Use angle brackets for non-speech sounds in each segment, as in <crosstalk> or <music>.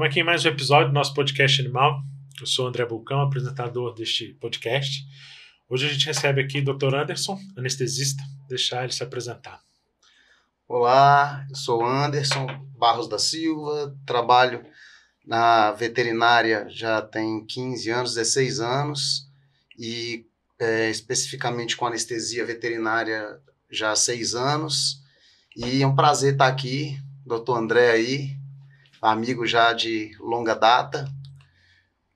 Estamos aqui em mais um episódio do nosso podcast Animal. Eu sou o André Bulcão, apresentador deste podcast. Hoje a gente recebe aqui o Dr. Anderson, anestesista. Deixar ele se apresentar. Olá, eu sou Anderson Barros da Silva, trabalho na veterinária já tem 15 anos, 16 anos, e é, especificamente com anestesia veterinária já há 6 anos. E é um prazer estar aqui, doutor André aí, amigo já de longa data.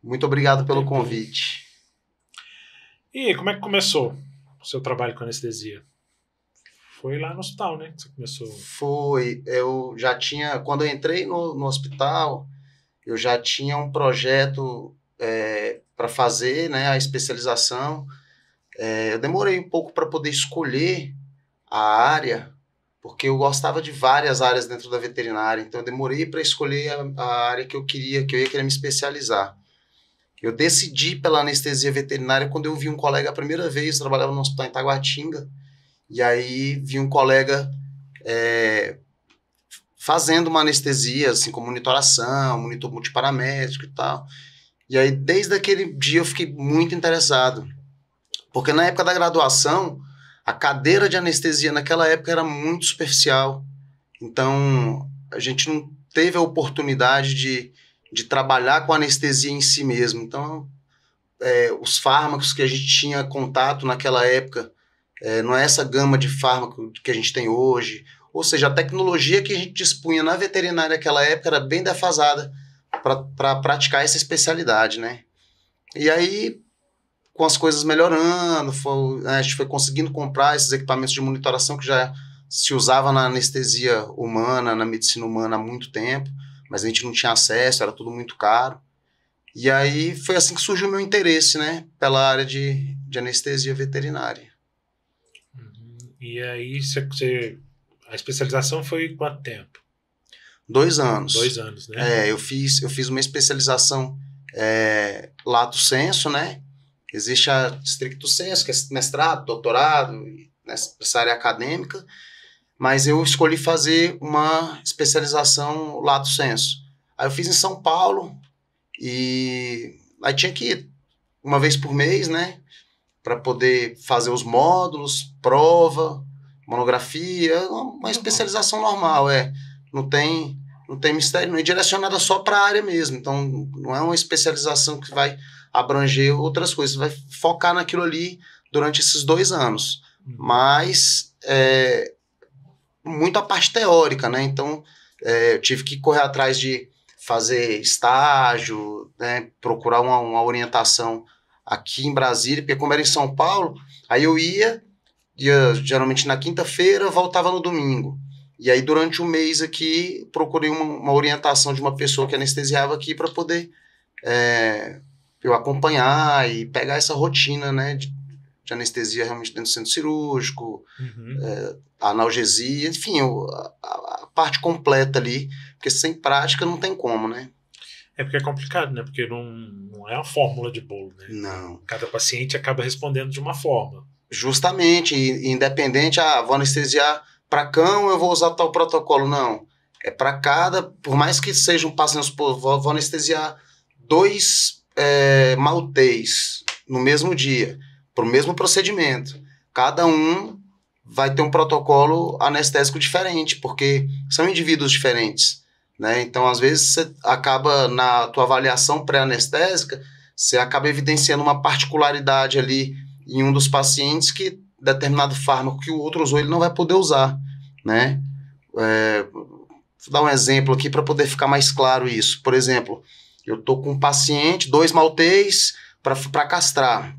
Muito obrigado pelo convite. E como é que começou o seu trabalho com anestesia? Foi lá no hospital, né? Que você começou. Foi. Eu já tinha. Quando eu entrei no, no hospital, eu já tinha um projeto é, para fazer, né? A especialização. É, eu demorei um pouco para poder escolher a área, porque eu gostava de várias áreas dentro da veterinária, então eu demorei para escolher a, a, área que eu queria, que eu ia querer me especializar. Eu decidi pela anestesia veterinária quando eu vi um colega a primeira vez, trabalhava no hospital em Taguatinga, e aí vi um colega é, fazendo uma anestesia, assim, com monitoração, monitor multiparamétrico e tal. E aí, desde aquele dia, eu fiquei muito interessado. Porque na época da graduação, a cadeira de anestesia naquela época era muito superficial, então a gente não teve a oportunidade de, de trabalhar com a anestesia em si mesmo. Então, é, os fármacos que a gente tinha contato naquela época, é, não é essa gama de fármaco que a gente tem hoje. Ou seja, a tecnologia que a gente dispunha na veterinária naquela época era bem defasada para pra praticar essa especialidade, né? E aí com as coisas melhorando, foi, né, a gente foi conseguindo comprar esses equipamentos de monitoração que já se usava na anestesia humana, na medicina humana há muito tempo, mas a gente não tinha acesso, era tudo muito caro. E aí foi assim que surgiu o meu interesse, né, pela área de, de anestesia veterinária. Uhum. E aí você, a especialização foi quanto tempo? Dois anos. Dois anos, né? É, eu fiz, eu fiz uma especialização é, lato senso, né, Existe a stricto senso, que é mestrado, doutorado, nessa né, área acadêmica, mas eu escolhi fazer uma especialização lato senso. Aí eu fiz em São Paulo e aí tinha que ir uma vez por mês, né, para poder fazer os módulos, prova, monografia, uma uhum. especialização normal, é. Não tem não tem mistério, não é direcionada só para a área mesmo. Então, não é uma especialização que vai abranger outras coisas. Vai focar naquilo ali durante esses dois anos. Mas é, muito a parte teórica, né? Então, é, eu tive que correr atrás de fazer estágio, né? procurar uma, uma orientação aqui em Brasília, porque como era em São Paulo, aí eu ia, ia geralmente na quinta-feira, voltava no domingo. E aí, durante um mês aqui, procurei uma, uma orientação de uma pessoa que anestesiava aqui para poder é, eu acompanhar e pegar essa rotina, né? De, de anestesia realmente dentro do centro cirúrgico, uhum. é, analgesia, enfim, a, a, parte completa ali, porque sem prática não tem como, né? É porque é complicado, né? Porque não, não é uma fórmula de bolo, né? Não. Cada paciente acaba respondendo de uma forma. Justamente, independente, ah, vou anestesiar para cão, eu vou usar tal protocolo. Não. É para cada, por mais que seja um paciente, vou, vou anestesiar dois é, maltês no mesmo dia, para o mesmo procedimento, cada um vai ter um protocolo anestésico diferente, porque são indivíduos diferentes. Né? Então, às vezes, você acaba na tua avaliação pré-anestésica, você acaba evidenciando uma particularidade ali em um dos pacientes que determinado fármaco que o outro usou ele não vai poder usar, né? É, vou dar um exemplo aqui para poder ficar mais claro isso. Por exemplo, eu tô com um paciente, dois maltês para castrar.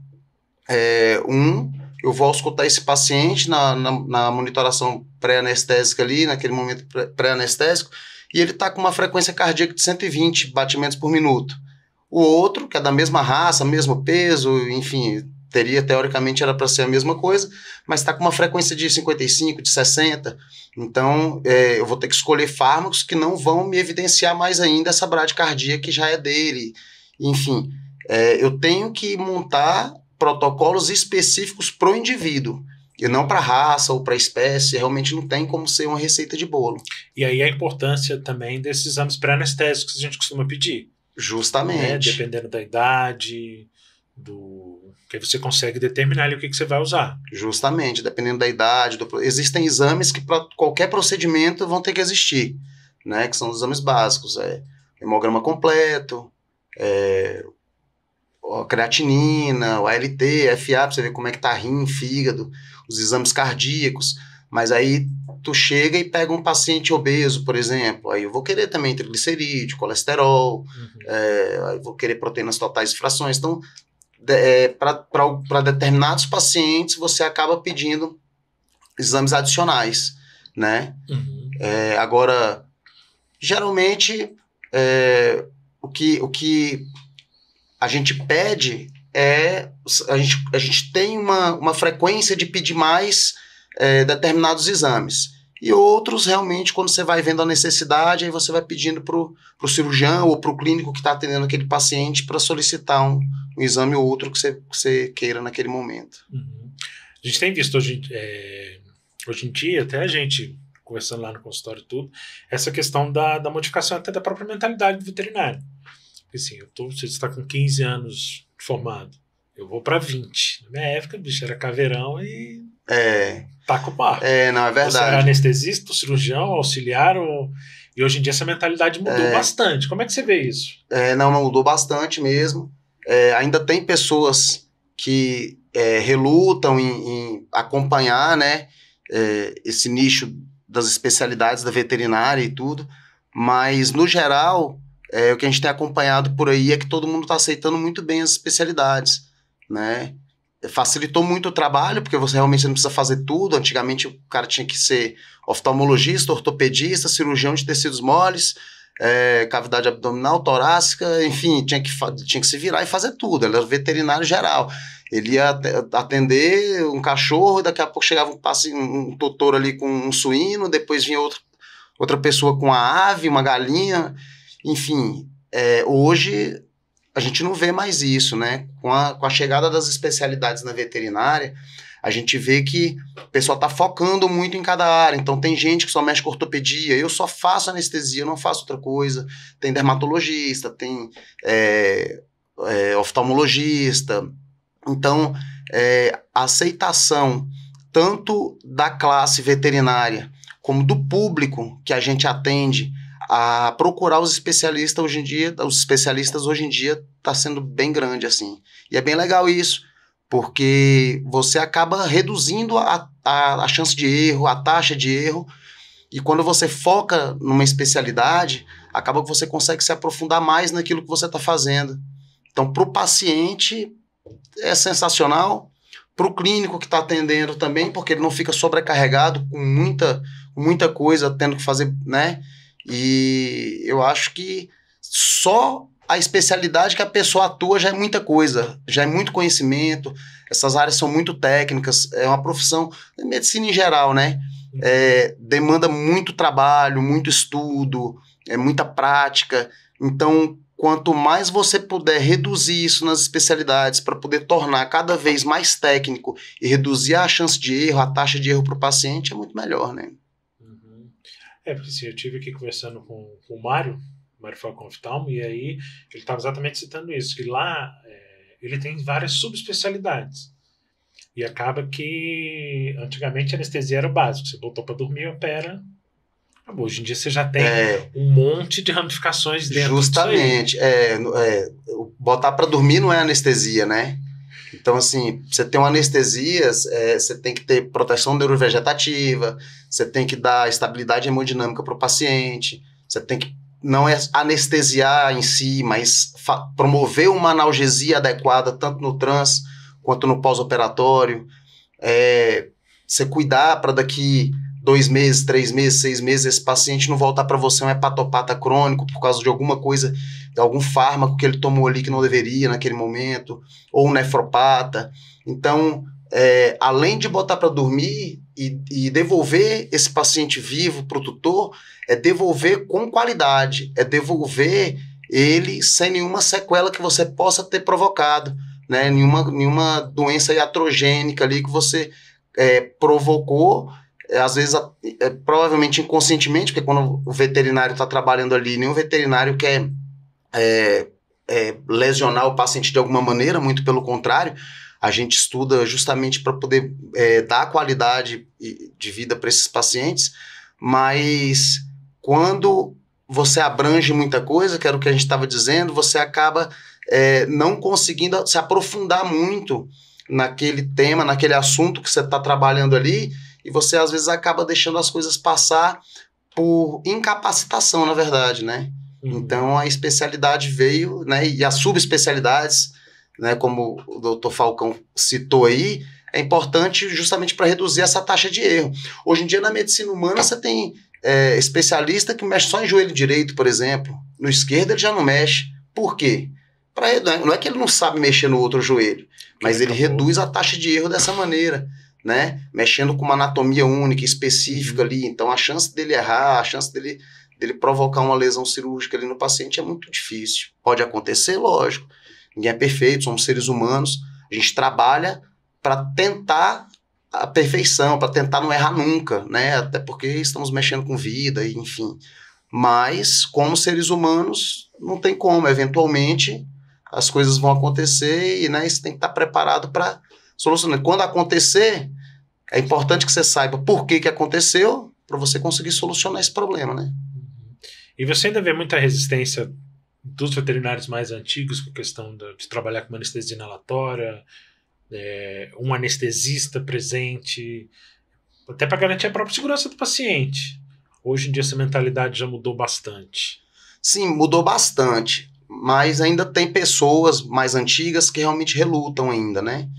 É, um, eu vou escutar esse paciente na, na, na monitoração pré-anestésica ali, naquele momento pré-anestésico, e ele está com uma frequência cardíaca de 120 batimentos por minuto. O outro, que é da mesma raça, mesmo peso, enfim, teria, teoricamente, era para ser a mesma coisa, mas está com uma frequência de 55, de 60. Então, é, eu vou ter que escolher fármacos que não vão me evidenciar mais ainda essa bradicardia que já é dele. Enfim, é, eu tenho que montar protocolos específicos para o indivíduo. E não para raça ou para espécie, realmente não tem como ser uma receita de bolo. E aí a importância também desses exames pré-anestésicos que a gente costuma pedir. Justamente. Né? Dependendo da idade, do porque você consegue determinar ali o que, que você vai usar. Justamente, dependendo da idade. Do... Existem exames que para qualquer procedimento vão ter que existir, né? Que são os exames básicos. É hemograma completo, é, a creatinina, o ALT, FA, para você ver como é que tá rim, fígado, os exames cardíacos. Mas aí tu chega e pega um paciente obeso, por exemplo, aí eu vou querer também triglicerídeo, colesterol, uhum. é, vou querer proteínas totais e frações. Então, é, para determinados pacientes, você acaba pedindo exames adicionais, né? Uhum. É, agora, geralmente, é, o, que, o que a gente pede é... A gente, a gente tem uma, uma frequência de pedir mais é, determinados exames. E outros, realmente, quando você vai vendo a necessidade, aí você vai pedindo para o cirurgião ou para o clínico que está atendendo aquele paciente para solicitar um, um, exame ou outro que você, que você queira naquele momento. Uhum. A gente tem visto hoje, é, hoje em dia, até a gente conversando lá no consultório tudo, essa questão da, da modificação até da própria mentalidade do veterinário. Porque assim, eu tô, você está com 15 anos formado, eu vou para 20. Na minha época, bicho, era caveirão e. É. Tá com o par É, não, é verdade. Você era anestesista, cirurgião, auxiliar ou... E hoje em dia essa mentalidade mudou é, bastante. Como é que você vê isso? É, não, mudou bastante mesmo. É, ainda tem pessoas que é, relutam em, em, acompanhar né, é, esse nicho das especialidades da veterinária e tudo, mas no geral, é, o que a gente tem acompanhado por aí é que todo mundo está aceitando muito bem as especialidades, né? facilitou muito o trabalho, porque você realmente não precisa fazer tudo. Antigamente o cara tinha que ser oftalmologista, ortopedista, cirurgião de tecidos moles, é, cavidade abdominal, torácica, enfim, tinha que, tinha que se virar e fazer tudo. Ele era veterinário geral. Ele ia atender um cachorro, e daqui a pouco chegava um, um tutor ali com um suíno, depois vinha outro, outra pessoa com a ave, uma galinha, enfim. É, hoje a gente não vê mais isso, né? Com a, com a chegada das especialidades na veterinária, a gente vê que o pessoal está focando muito em cada área. Então, tem gente que só mexe com ortopedia, eu só faço anestesia, eu não faço outra coisa. Tem dermatologista, tem é, é, oftalmologista. Então, é, a aceitação tanto da classe veterinária como do público que a gente atende a procurar os especialistas hoje em dia, os especialistas hoje em dia está sendo bem grande assim. E é bem legal isso, porque você acaba reduzindo a, a, a chance de erro, a taxa de erro, e quando você foca numa especialidade, acaba que você consegue se aprofundar mais naquilo que você está fazendo. Então, para o paciente é sensacional, para o clínico que está atendendo também, porque ele não fica sobrecarregado com muita, muita coisa, tendo que fazer, né? E eu acho que só a especialidade que a pessoa atua já é muita coisa, já é muito conhecimento, essas áreas são muito técnicas, é uma profissão, medicina em geral, né? É, demanda muito trabalho, muito estudo, é muita prática. Então, quanto mais você puder reduzir isso nas especialidades para poder tornar cada vez mais técnico e reduzir a chance de erro, a taxa de erro para o paciente, é muito melhor, né? É, porque assim, eu tive aqui conversando com, com o Mário, Mário Falcon Oftalmo, e aí ele estava exatamente citando isso, que lá é, ele tem várias subespecialidades. E acaba que antigamente a anestesia era o básico, você botou para dormir, opera, acabou. Hoje em dia você já tem é, um monte de ramificações dentro Justamente, disso aí. É, é, botar para dormir não é anestesia, né? Então, assim, você tem uma anestesia, é, você tem que ter proteção neurovegetativa, você tem que dar estabilidade hemodinâmica para o paciente, você tem que não é anestesiar em si, mas promover uma analgesia adequada tanto no trans quanto no pós-operatório. É, você cuidar para daqui dois meses, três meses, seis meses, esse paciente não voltar para você é um hepatopata crônico por causa de alguma coisa, de algum fármaco que ele tomou ali que não deveria naquele momento, ou um nefropata. Então, é, além de botar para dormir e, e, devolver esse paciente vivo para o tutor, é devolver com qualidade, é devolver ele sem nenhuma sequela que você possa ter provocado, né? nenhuma, nenhuma doença iatrogênica ali que você é, provocou é, às vezes, é, provavelmente inconscientemente, porque quando o veterinário está trabalhando ali, nenhum veterinário quer é, é, lesionar o paciente de alguma maneira, muito pelo contrário. A gente estuda justamente para poder é, dar qualidade de vida para esses pacientes, mas quando você abrange muita coisa, que era o que a gente estava dizendo, você acaba é, não conseguindo se aprofundar muito naquele tema, naquele assunto que você está trabalhando ali, e você às vezes acaba deixando as coisas passar por incapacitação, na verdade, né? Uhum. Então a especialidade veio, né? E as subespecialidades, né? Como o doutor Falcão citou aí, é importante justamente para reduzir essa taxa de erro. Hoje em dia, na medicina humana, você tem é, especialista que mexe só em joelho direito, por exemplo. No esquerdo ele já não mexe. Por quê? Pra, não é que ele não sabe mexer no outro joelho, mas ele reduz a taxa de erro dessa maneira né? Mexendo com uma anatomia única, específica uhum. ali. Então a chance dele errar, a chance dele, dele provocar uma lesão cirúrgica ali no paciente é muito difícil. Pode acontecer, lógico. Ninguém é perfeito, somos seres humanos. A gente trabalha para tentar a perfeição, para tentar não errar nunca, né? Até porque estamos mexendo com vida, enfim. Mas, como seres humanos, não tem como. Eventualmente, as coisas vão acontecer e né, você tem que estar preparado para solucionando. Quando acontecer, é importante que você saiba por que, que aconteceu para você conseguir solucionar esse problema, né? E você ainda vê muita resistência dos veterinários mais antigos com a questão de trabalhar com anestesia inalatória, é, um anestesista presente, até para garantir a própria segurança do paciente. Hoje em dia essa mentalidade já mudou bastante. Sim, mudou bastante, mas ainda tem pessoas mais antigas que realmente relutam ainda, né?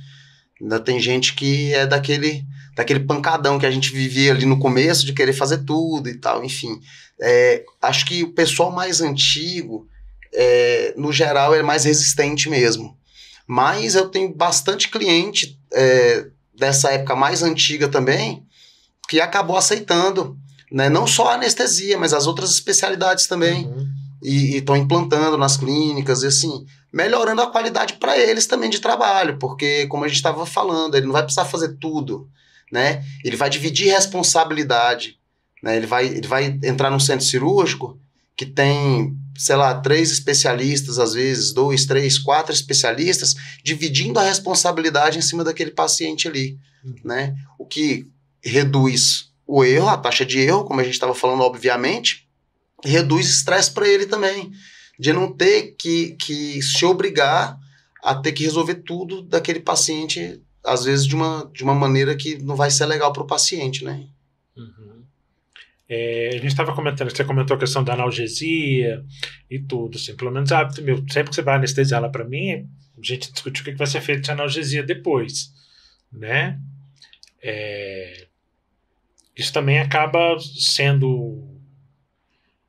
Ainda tem gente que é daquele, daquele pancadão que a gente vivia ali no começo, de querer fazer tudo e tal, enfim. É, acho que o pessoal mais antigo, é, no geral, é mais resistente mesmo. Mas eu tenho bastante cliente é, dessa época mais antiga também, que acabou aceitando, né? não só a anestesia, mas as outras especialidades também. Uhum. E estão implantando nas clínicas, e assim melhorando a qualidade para eles também de trabalho, porque, como a gente estava falando, ele não vai precisar fazer tudo, né? Ele vai dividir responsabilidade, né? Ele vai, ele vai entrar num centro cirúrgico que tem, sei lá, três especialistas, às vezes, dois, três, quatro especialistas, dividindo a responsabilidade em cima daquele paciente ali, uhum. né? O que reduz o erro, a taxa de erro, como a gente estava falando, obviamente, reduz estresse para ele também de não ter que, que se obrigar a ter que resolver tudo daquele paciente, às vezes de uma, de uma maneira que não vai ser legal para o paciente, né? Uhum. É, a gente estava comentando, você comentou a questão da analgesia e tudo, assim, pelo menos ah, meu, sempre que você vai anestesiar ela para mim, a gente discute o que, que vai ser feito de analgesia depois, né? É, isso também acaba sendo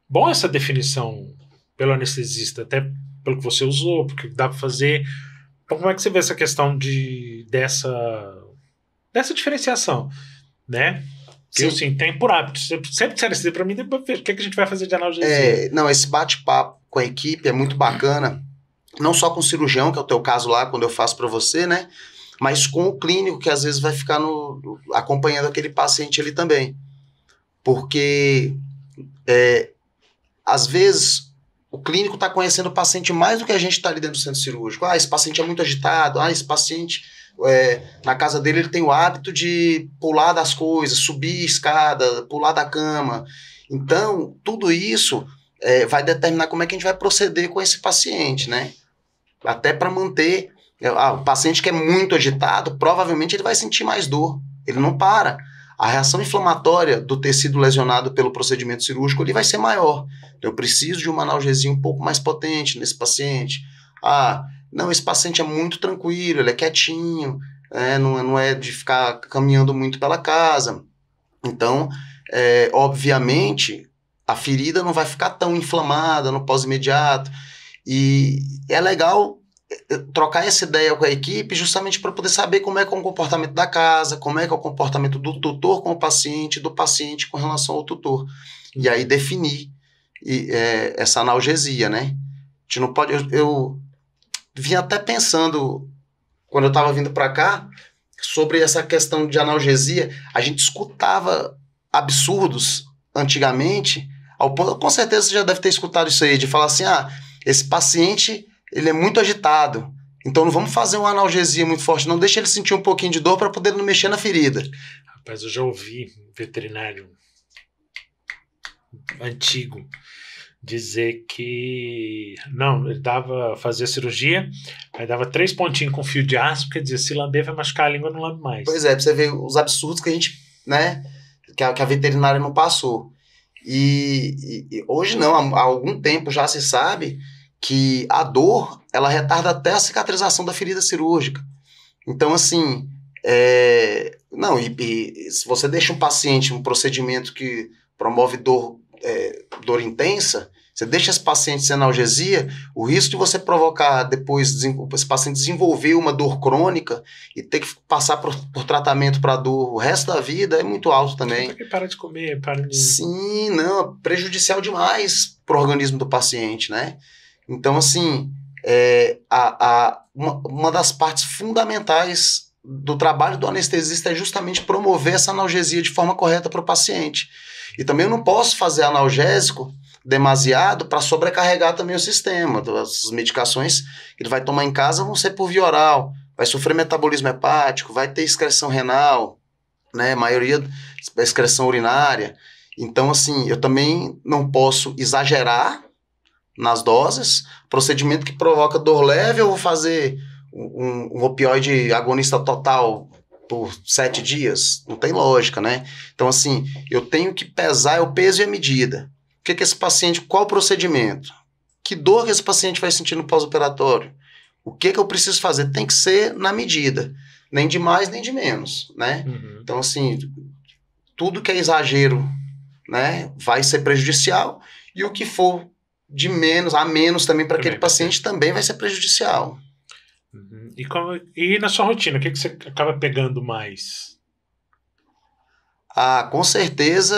bom essa definição pelo anestesista, até pelo que você usou, porque dá para fazer. Então, como é que você vê essa questão de dessa dessa diferenciação, né? Que sim. eu sim, tem por hábito. Sempre, sempre disseram isso para mim, depois o que, é que a gente vai fazer de analgesia. É, não, esse bate-papo com a equipe é muito bacana, não só com o cirurgião, que é o teu caso lá, quando eu faço para você, né? Mas com o clínico, que às vezes vai ficar no, acompanhando aquele paciente ali também. Porque é, às vezes o clínico está conhecendo o paciente mais do que a gente está ali dentro do centro cirúrgico. Ah, esse paciente é muito agitado. Ah, esse paciente, é, na casa dele, ele tem o hábito de pular das coisas, subir escada, pular da cama. Então, tudo isso é, vai determinar como é que a gente vai proceder com esse paciente, né? Até para manter. É, ah, o paciente que é muito agitado, provavelmente ele vai sentir mais dor. Ele não para a reação inflamatória do tecido lesionado pelo procedimento cirúrgico ele vai ser maior. Eu preciso de uma analgesia um pouco mais potente nesse paciente. Ah, não, esse paciente é muito tranquilo, ele é quietinho, é, não, não é de ficar caminhando muito pela casa. Então, é, obviamente, a ferida não vai ficar tão inflamada no pós-imediato. E é legal trocar essa ideia com a equipe justamente para poder saber como é que é o comportamento da casa, como é que é o comportamento do tutor com o paciente, do paciente com relação ao tutor. E aí definir e, é, essa analgesia, né? A gente não pode... Eu, eu vim até pensando, quando eu estava vindo para cá, sobre essa questão de analgesia. A gente escutava absurdos antigamente, ao ponto, com certeza você já deve ter escutado isso aí, de falar assim, ah, esse paciente ele é muito agitado. Então não vamos fazer uma analgesia muito forte, não deixa ele sentir um pouquinho de dor para poder não mexer na ferida. Rapaz, eu já ouvi veterinário antigo dizer que não, ele dava fazia cirurgia, aí dava três pontinhos com fio de aço, porque dizia se lamber vai machucar a língua, não lambe mais. Pois é, pra você ver os absurdos que a gente, né, que a, que a veterinária não passou. E, e, e hoje não, há, há algum tempo já se sabe que a dor ela retarda até a cicatrização da ferida cirúrgica. Então, assim, é, não, e, e, se você deixa um paciente um procedimento que promove dor, é, dor intensa, você deixa esse paciente sem analgesia, o risco de você provocar depois esse paciente desenvolver uma dor crônica e ter que passar por, por tratamento para dor o resto da vida é muito alto também. que para de comer, para de. Sim, não, é prejudicial demais para o organismo do paciente, né? Então, assim, é, a, a, uma, uma das partes fundamentais do trabalho do anestesista é justamente promover essa analgesia de forma correta para o paciente. E também eu não posso fazer analgésico demasiado para sobrecarregar também o sistema. As medicações que ele vai tomar em casa vão ser por via oral, vai sofrer metabolismo hepático, vai ter excreção renal, né? maioria excreção urinária. Então, assim, eu também não posso exagerar nas doses, procedimento que provoca dor leve, eu vou fazer um, um opioide agonista total por sete dias? Não tem lógica, né? Então, assim, eu tenho que pesar é o peso e a medida. O que, que esse paciente, qual o procedimento? Que dor que esse paciente vai sentir no pós-operatório? O que, que eu preciso fazer? Tem que ser na medida. Nem de mais, nem de menos, né? Uhum. Então, assim, tudo que é exagero, né, vai ser prejudicial. E o que for de menos, a menos também para é aquele paciente também vai ser prejudicial. Uhum. E, como, e na sua rotina, o que, que você acaba pegando mais? Ah, com certeza,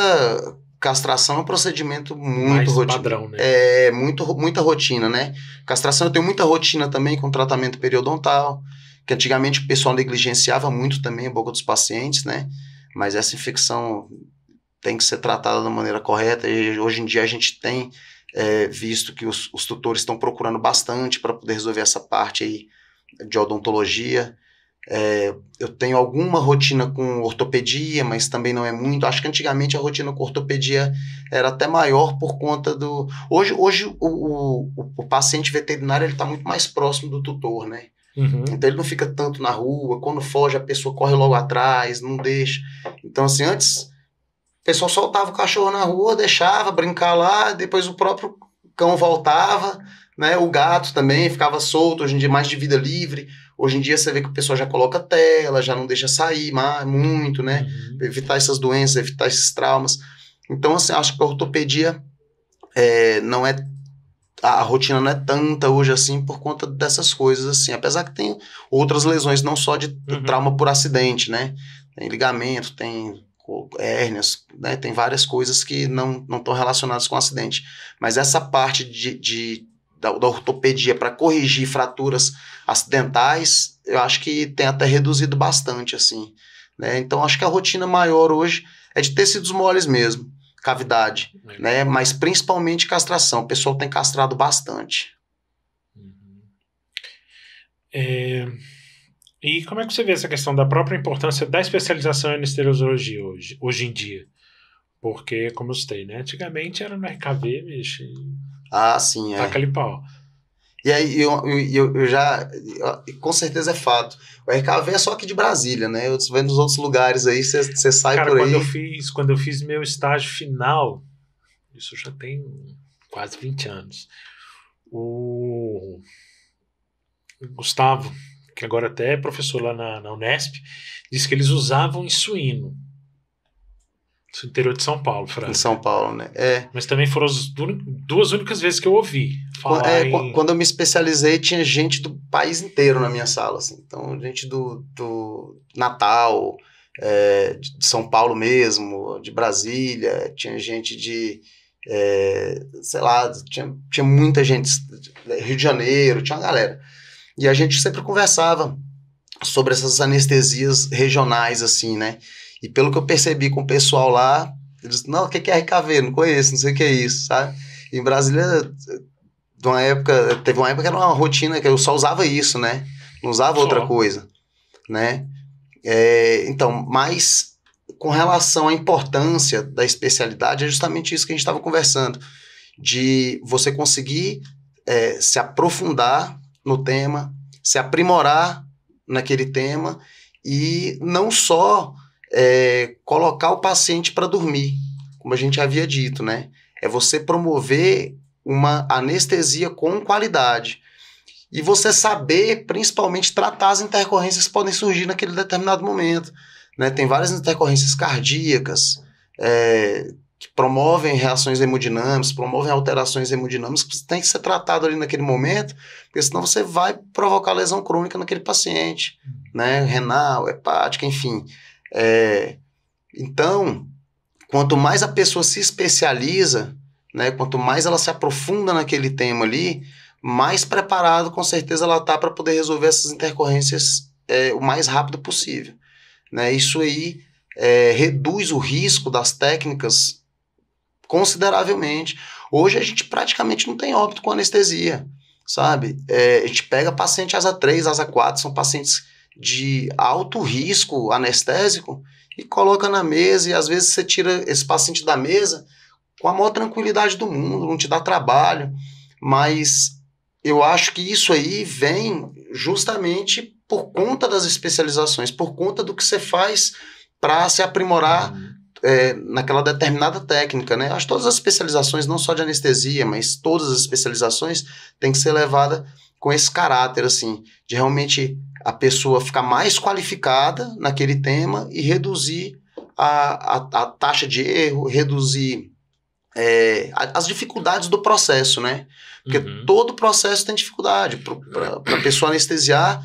castração é um procedimento muito mais rotina, padrão, né? É, muito, muita rotina, né? Castração, eu tenho muita rotina também com tratamento periodontal, que antigamente o pessoal negligenciava muito também a boca dos pacientes, né? Mas essa infecção tem que ser tratada da maneira correta e hoje em dia a gente tem é, visto que os, os tutores estão procurando bastante para poder resolver essa parte aí de odontologia. É, eu tenho alguma rotina com ortopedia, mas também não é muito. Acho que antigamente a rotina com ortopedia era até maior por conta do. Hoje, hoje o, o, o paciente veterinário ele está muito mais próximo do tutor, né? Uhum. Então ele não fica tanto na rua. Quando foge, a pessoa corre logo atrás, não deixa. Então, assim, antes pessoal soltava o cachorro na rua, deixava brincar lá, depois o próprio cão voltava, né? O gato também ficava solto, hoje em dia mais de vida livre. Hoje em dia você vê que o pessoal já coloca tela, já não deixa sair mais, muito, né? Uhum. Evitar essas doenças, evitar esses traumas. Então, assim, acho que a ortopedia é, não é a rotina não é tanta hoje assim por conta dessas coisas assim, apesar que tem outras lesões não só de uhum. trauma por acidente, né? Tem ligamento, tem hérnias, né? tem várias coisas que não estão relacionadas com o acidente. Mas essa parte de, de da, da, ortopedia para corrigir fraturas acidentais, eu acho que tem até reduzido bastante, assim. Né? Então, acho que a rotina maior hoje é de tecidos moles mesmo, cavidade, né? mas principalmente castração. O pessoal tem castrado bastante. Uhum. É... E como é que você vê essa questão da própria importância da especialização em anestesiologia hoje, hoje em dia? Porque, como eu citei, né? Antigamente era no RKV, bicho. Ah, sim, é. Taca ali pau. E aí, eu, eu, eu já. Eu, com certeza é fato. O RKV é só aqui de Brasília, né? Você vem nos outros lugares aí, você sai Cara, por quando aí. Eu fiz, quando eu fiz meu estágio final, isso já tem quase 20 anos, o Gustavo, que agora até é professor lá na, na Unesp, disse que eles usavam em suíno. No é interior de São Paulo, Fran. Em São Paulo, né? É. Mas também foram as duas únicas vezes que eu ouvi falar. É, em... Quando eu me especializei, tinha gente do país inteiro na minha sala, assim. Então, gente do, do Natal, é, de São Paulo mesmo, de Brasília, tinha gente de. É, sei lá, tinha, tinha muita gente. Rio de Janeiro, tinha uma galera. E a gente sempre conversava sobre essas anestesias regionais, assim, né? E pelo que eu percebi com o pessoal lá, eles, não, o que é RKV? Não conheço, não sei o que é isso, sabe? Em Brasília, de uma época, teve uma época que era uma rotina que eu só usava isso, né? Não usava só. outra coisa, né? É, então, mas com relação à importância da especialidade, é justamente isso que a gente estava conversando, de você conseguir é, se aprofundar no tema, se aprimorar naquele tema e não só é, colocar o paciente para dormir, como a gente havia dito, né? É você promover uma anestesia com qualidade. E você saber, principalmente, tratar as intercorrências que podem surgir naquele determinado momento. Né? Tem várias intercorrências cardíacas, é, que promovem reações hemodinâmicas, promovem alterações hemodinâmicas, que tem que ser tratado ali naquele momento, porque senão você vai provocar lesão crônica naquele paciente, uhum. né? Renal, hepática, enfim. É, então, quanto mais a pessoa se especializa, né? Quanto mais ela se aprofunda naquele tema ali, mais preparado com certeza ela tá para poder resolver essas intercorrências é, o mais rápido possível, né? Isso aí é, reduz o risco das técnicas consideravelmente. Hoje a gente praticamente não tem óbito com anestesia, sabe? É, a gente pega paciente asa 3, asa 4, são pacientes de alto risco anestésico e coloca na mesa e às vezes você tira esse paciente da mesa com a maior tranquilidade do mundo, não te dá trabalho, mas eu acho que isso aí vem justamente por conta das especializações, por conta do que você faz para se aprimorar uhum é, naquela determinada técnica, né? Acho que todas as especializações, não só de anestesia, mas todas as especializações têm que ser levada com esse caráter, assim, de realmente a pessoa ficar mais qualificada naquele tema e reduzir a, a, a taxa de erro, reduzir é, as dificuldades do processo, né? Porque uhum. todo processo tem dificuldade. Para a pessoa anestesiar,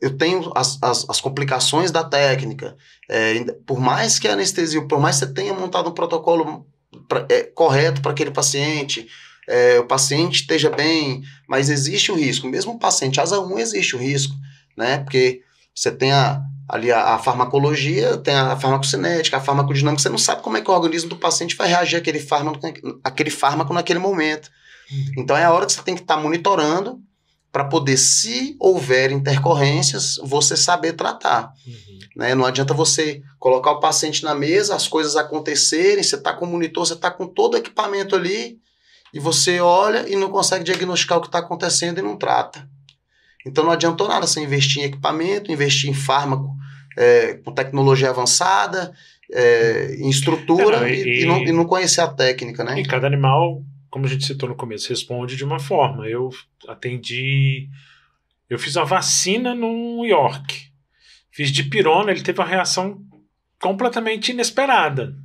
eu tenho as, as, as complicações da técnica. É, por mais que a anestesia, por mais que você tenha montado um protocolo pra, é, correto para aquele paciente, é, o paciente esteja bem, mas existe o risco. Mesmo o paciente asa 1 existe o risco, né? Porque você tem a, ali a, a, farmacologia, tem a farmacocinética, a farmacodinâmica, você não sabe como é que o organismo do paciente vai reagir àquele fármaco, àquele fármaco naquele momento. Uhum. Então é a hora que você tem que estar tá monitorando para poder, se houver intercorrências, você saber tratar. Uhum. Né? Não adianta você colocar o paciente na mesa, as coisas acontecerem, você está com o monitor, você está com todo o equipamento ali, e você olha e não consegue diagnosticar o que está acontecendo e não trata. Então não adiantou nada você investir em equipamento, investir em fármaco é, com tecnologia avançada, é, em estrutura é, não, e, e, e, não, e, não, conhecer a técnica, né? E cada animal como a gente citou no começo, responde de uma forma. Eu atendi. Eu fiz uma vacina no York. Fiz de pirona, ele teve uma reação completamente inesperada.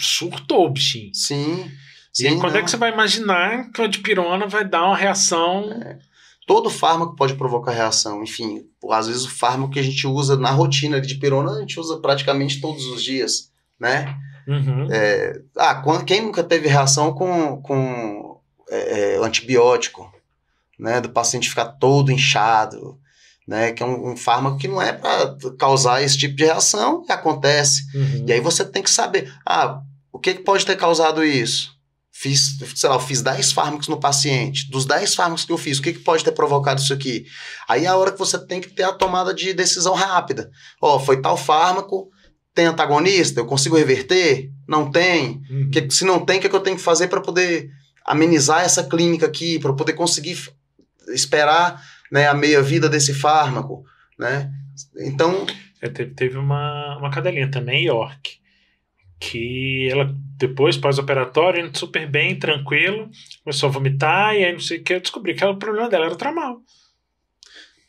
Surtou o bichinho. Sim. E quando não. é né? que você vai imaginar que a dipirona vai dar uma reação? É. Todo fármaco pode provocar reação. Enfim, às vezes o fármaco que a gente usa na rotina de dipirona, a gente usa praticamente todos os dias, né? Uhum. É, ah, quem nunca teve reação com, com é, é, antibiótico, né? Do paciente ficar todo inchado, né? Que é um, um fármaco que não é para causar esse tipo de reação, e acontece. Uhum. E aí você tem que saber, ah, o que, que pode ter causado isso? fiz, sei lá, eu fiz 10 fármacos no paciente. Dos 10 fármacos que eu fiz, o que, que pode ter provocado isso aqui? Aí é a hora que você tem que ter a tomada de decisão rápida. Ó, oh, foi tal fármaco, tem antagonista? Eu consigo reverter? Não tem? Uhum. Que, se não tem, o que, é que eu tenho que fazer para poder amenizar essa clínica aqui, para poder conseguir esperar né, a meia-vida desse fármaco? Né? Então. É, teve, teve uma, uma cadelinha também, York, que ela depois, pós-operatório, indo super bem, tranquilo, começou a vomitar e aí não sei o que, eu descobri que era o problema dela era o tramal.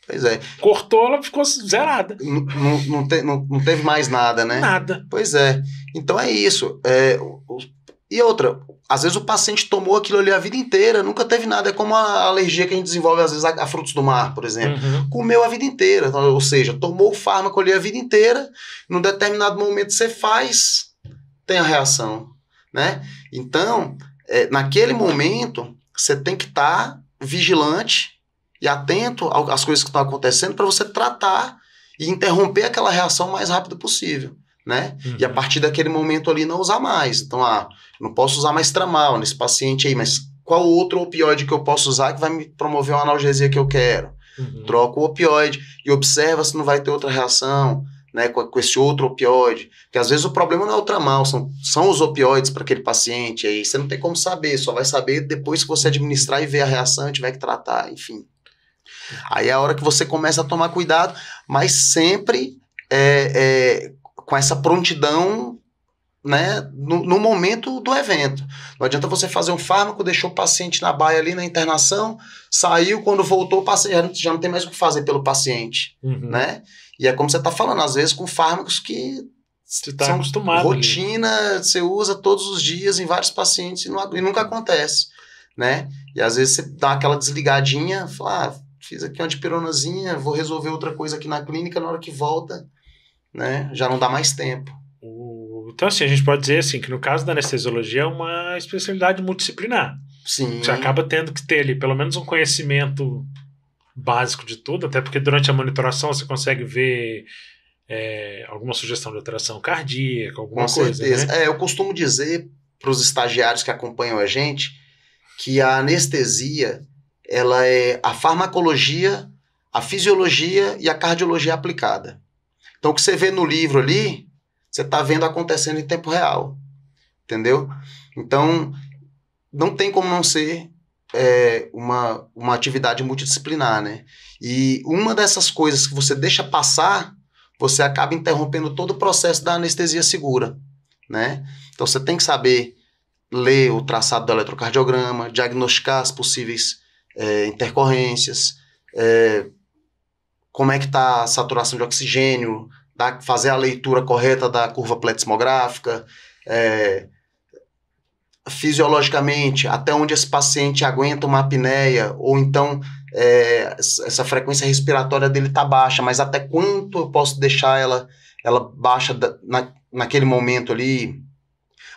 Pois é. Cortou, ela ficou zerada. Não, não, te, não, não teve mais nada, né? Nada. Pois é. Então é isso. É, o, e outra, às vezes o paciente tomou aquilo ali a vida inteira, nunca teve nada. É como a alergia que a gente desenvolve, às vezes, a, a frutos do mar, por exemplo. Uhum. Comeu a vida inteira, então, ou seja, tomou o fármaco ali a vida inteira, num determinado momento você faz, tem a reação, né? Então, é, naquele momento, você tem que estar tá vigilante e atento às coisas que estão acontecendo para você tratar e interromper aquela reação o mais rápido possível. Né? Uhum. E a uhum. partir daquele momento ali não usar mais. Então, ah, não posso usar mais tramal nesse paciente aí, mas qual outro opioide que eu posso usar que vai me promover uma analgesia que eu quero? Uhum. Troca o opioide e observa se não vai ter outra reação. Né, com, com esse outro opioide, que às vezes o problema não é o tramal, são, são os opioides para aquele paciente aí, você não tem como saber, só vai saber depois que você administrar e ver a reação e tiver que tratar, enfim. Aí é a hora que você começa a tomar cuidado, mas sempre é, é, com essa prontidão né, no, no, momento do evento. Não adianta você fazer um fármaco, deixou o paciente na baia ali na internação, saiu, quando voltou, paciente, já não tem mais o que fazer pelo paciente. Uhum. Né? E é como você está falando, às vezes com fármacos que você tá são acostumado rotina, ali. você usa todos os dias em vários pacientes e, não, e, nunca acontece. Né? E às vezes você dá aquela desligadinha, fala, ah, fiz aqui uma dipironazinha, vou resolver outra coisa aqui na clínica, na hora que volta, né, já não dá mais tempo. Então, assim, a gente pode dizer assim, que no caso da anestesiologia é uma especialidade multidisciplinar. Sim. Você acaba tendo que ter ali pelo menos um conhecimento básico de tudo, até porque durante a monitoração você consegue ver é, alguma sugestão de alteração cardíaca, alguma Com coisa. Certeza. Né? É, eu costumo dizer para os estagiários que acompanham a gente que a anestesia ela é a farmacologia, a fisiologia e a cardiologia aplicada. Então, o que você vê no livro ali, você está vendo acontecendo em tempo real. Entendeu? Então, não tem como não ser é, uma, uma atividade multidisciplinar, né? E uma dessas coisas que você deixa passar, você acaba interrompendo todo o processo da anestesia segura, né? Então, você tem que saber ler o traçado do eletrocardiograma, diagnosticar as possíveis é, intercorrências, é, como é que está a saturação de oxigênio, tá? fazer a leitura correta da curva pletismográfica, é, fisiologicamente, até onde esse paciente aguenta uma apneia, ou então é, essa frequência respiratória dele está baixa, mas até quanto eu posso deixar ela, ela baixa da, na, naquele momento ali?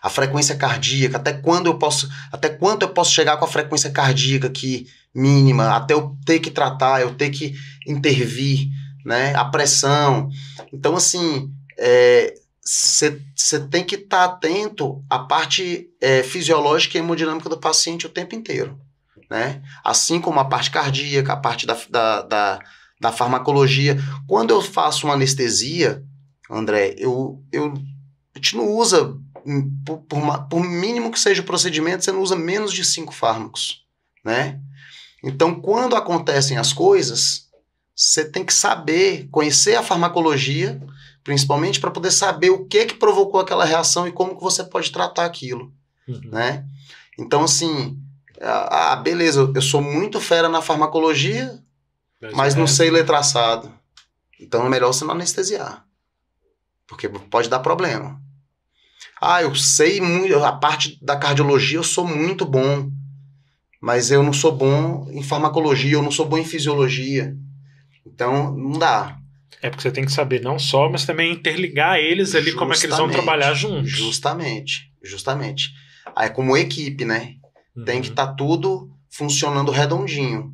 A frequência cardíaca, até quando eu posso, até quanto eu posso chegar com a frequência cardíaca que mínima, até eu ter que tratar, eu ter que intervir, né? A pressão. Então, assim, você é, tem que estar tá atento à parte é, fisiológica e hemodinâmica do paciente o tempo inteiro, né? Assim como a parte cardíaca, a parte da, da, da, da farmacologia. Quando eu faço uma anestesia, André, eu, eu, a gente não usa, hum, por, por, por mínimo que seja o procedimento, você não usa menos de cinco fármacos, né? Então, quando acontecem as coisas, você tem que saber, conhecer a farmacologia, principalmente para poder saber o que que provocou aquela reação e como que você pode tratar aquilo, uhum. né? Então, assim, ah, beleza, eu sou muito fera na farmacologia, mas, mas é. não sei ler traçado. Então, é melhor você não anestesiar, porque pode dar problema. Ah, eu sei muito, a parte da cardiologia eu sou muito bom, mas eu não sou bom em farmacologia, eu não sou bom em fisiologia. Então, não dá. É porque você tem que saber não só, mas também interligar eles ali, justamente, como é que eles vão trabalhar juntos. Justamente, justamente. Aí, como equipe, né? Uhum. Tem que estar uhum. tá tudo funcionando redondinho.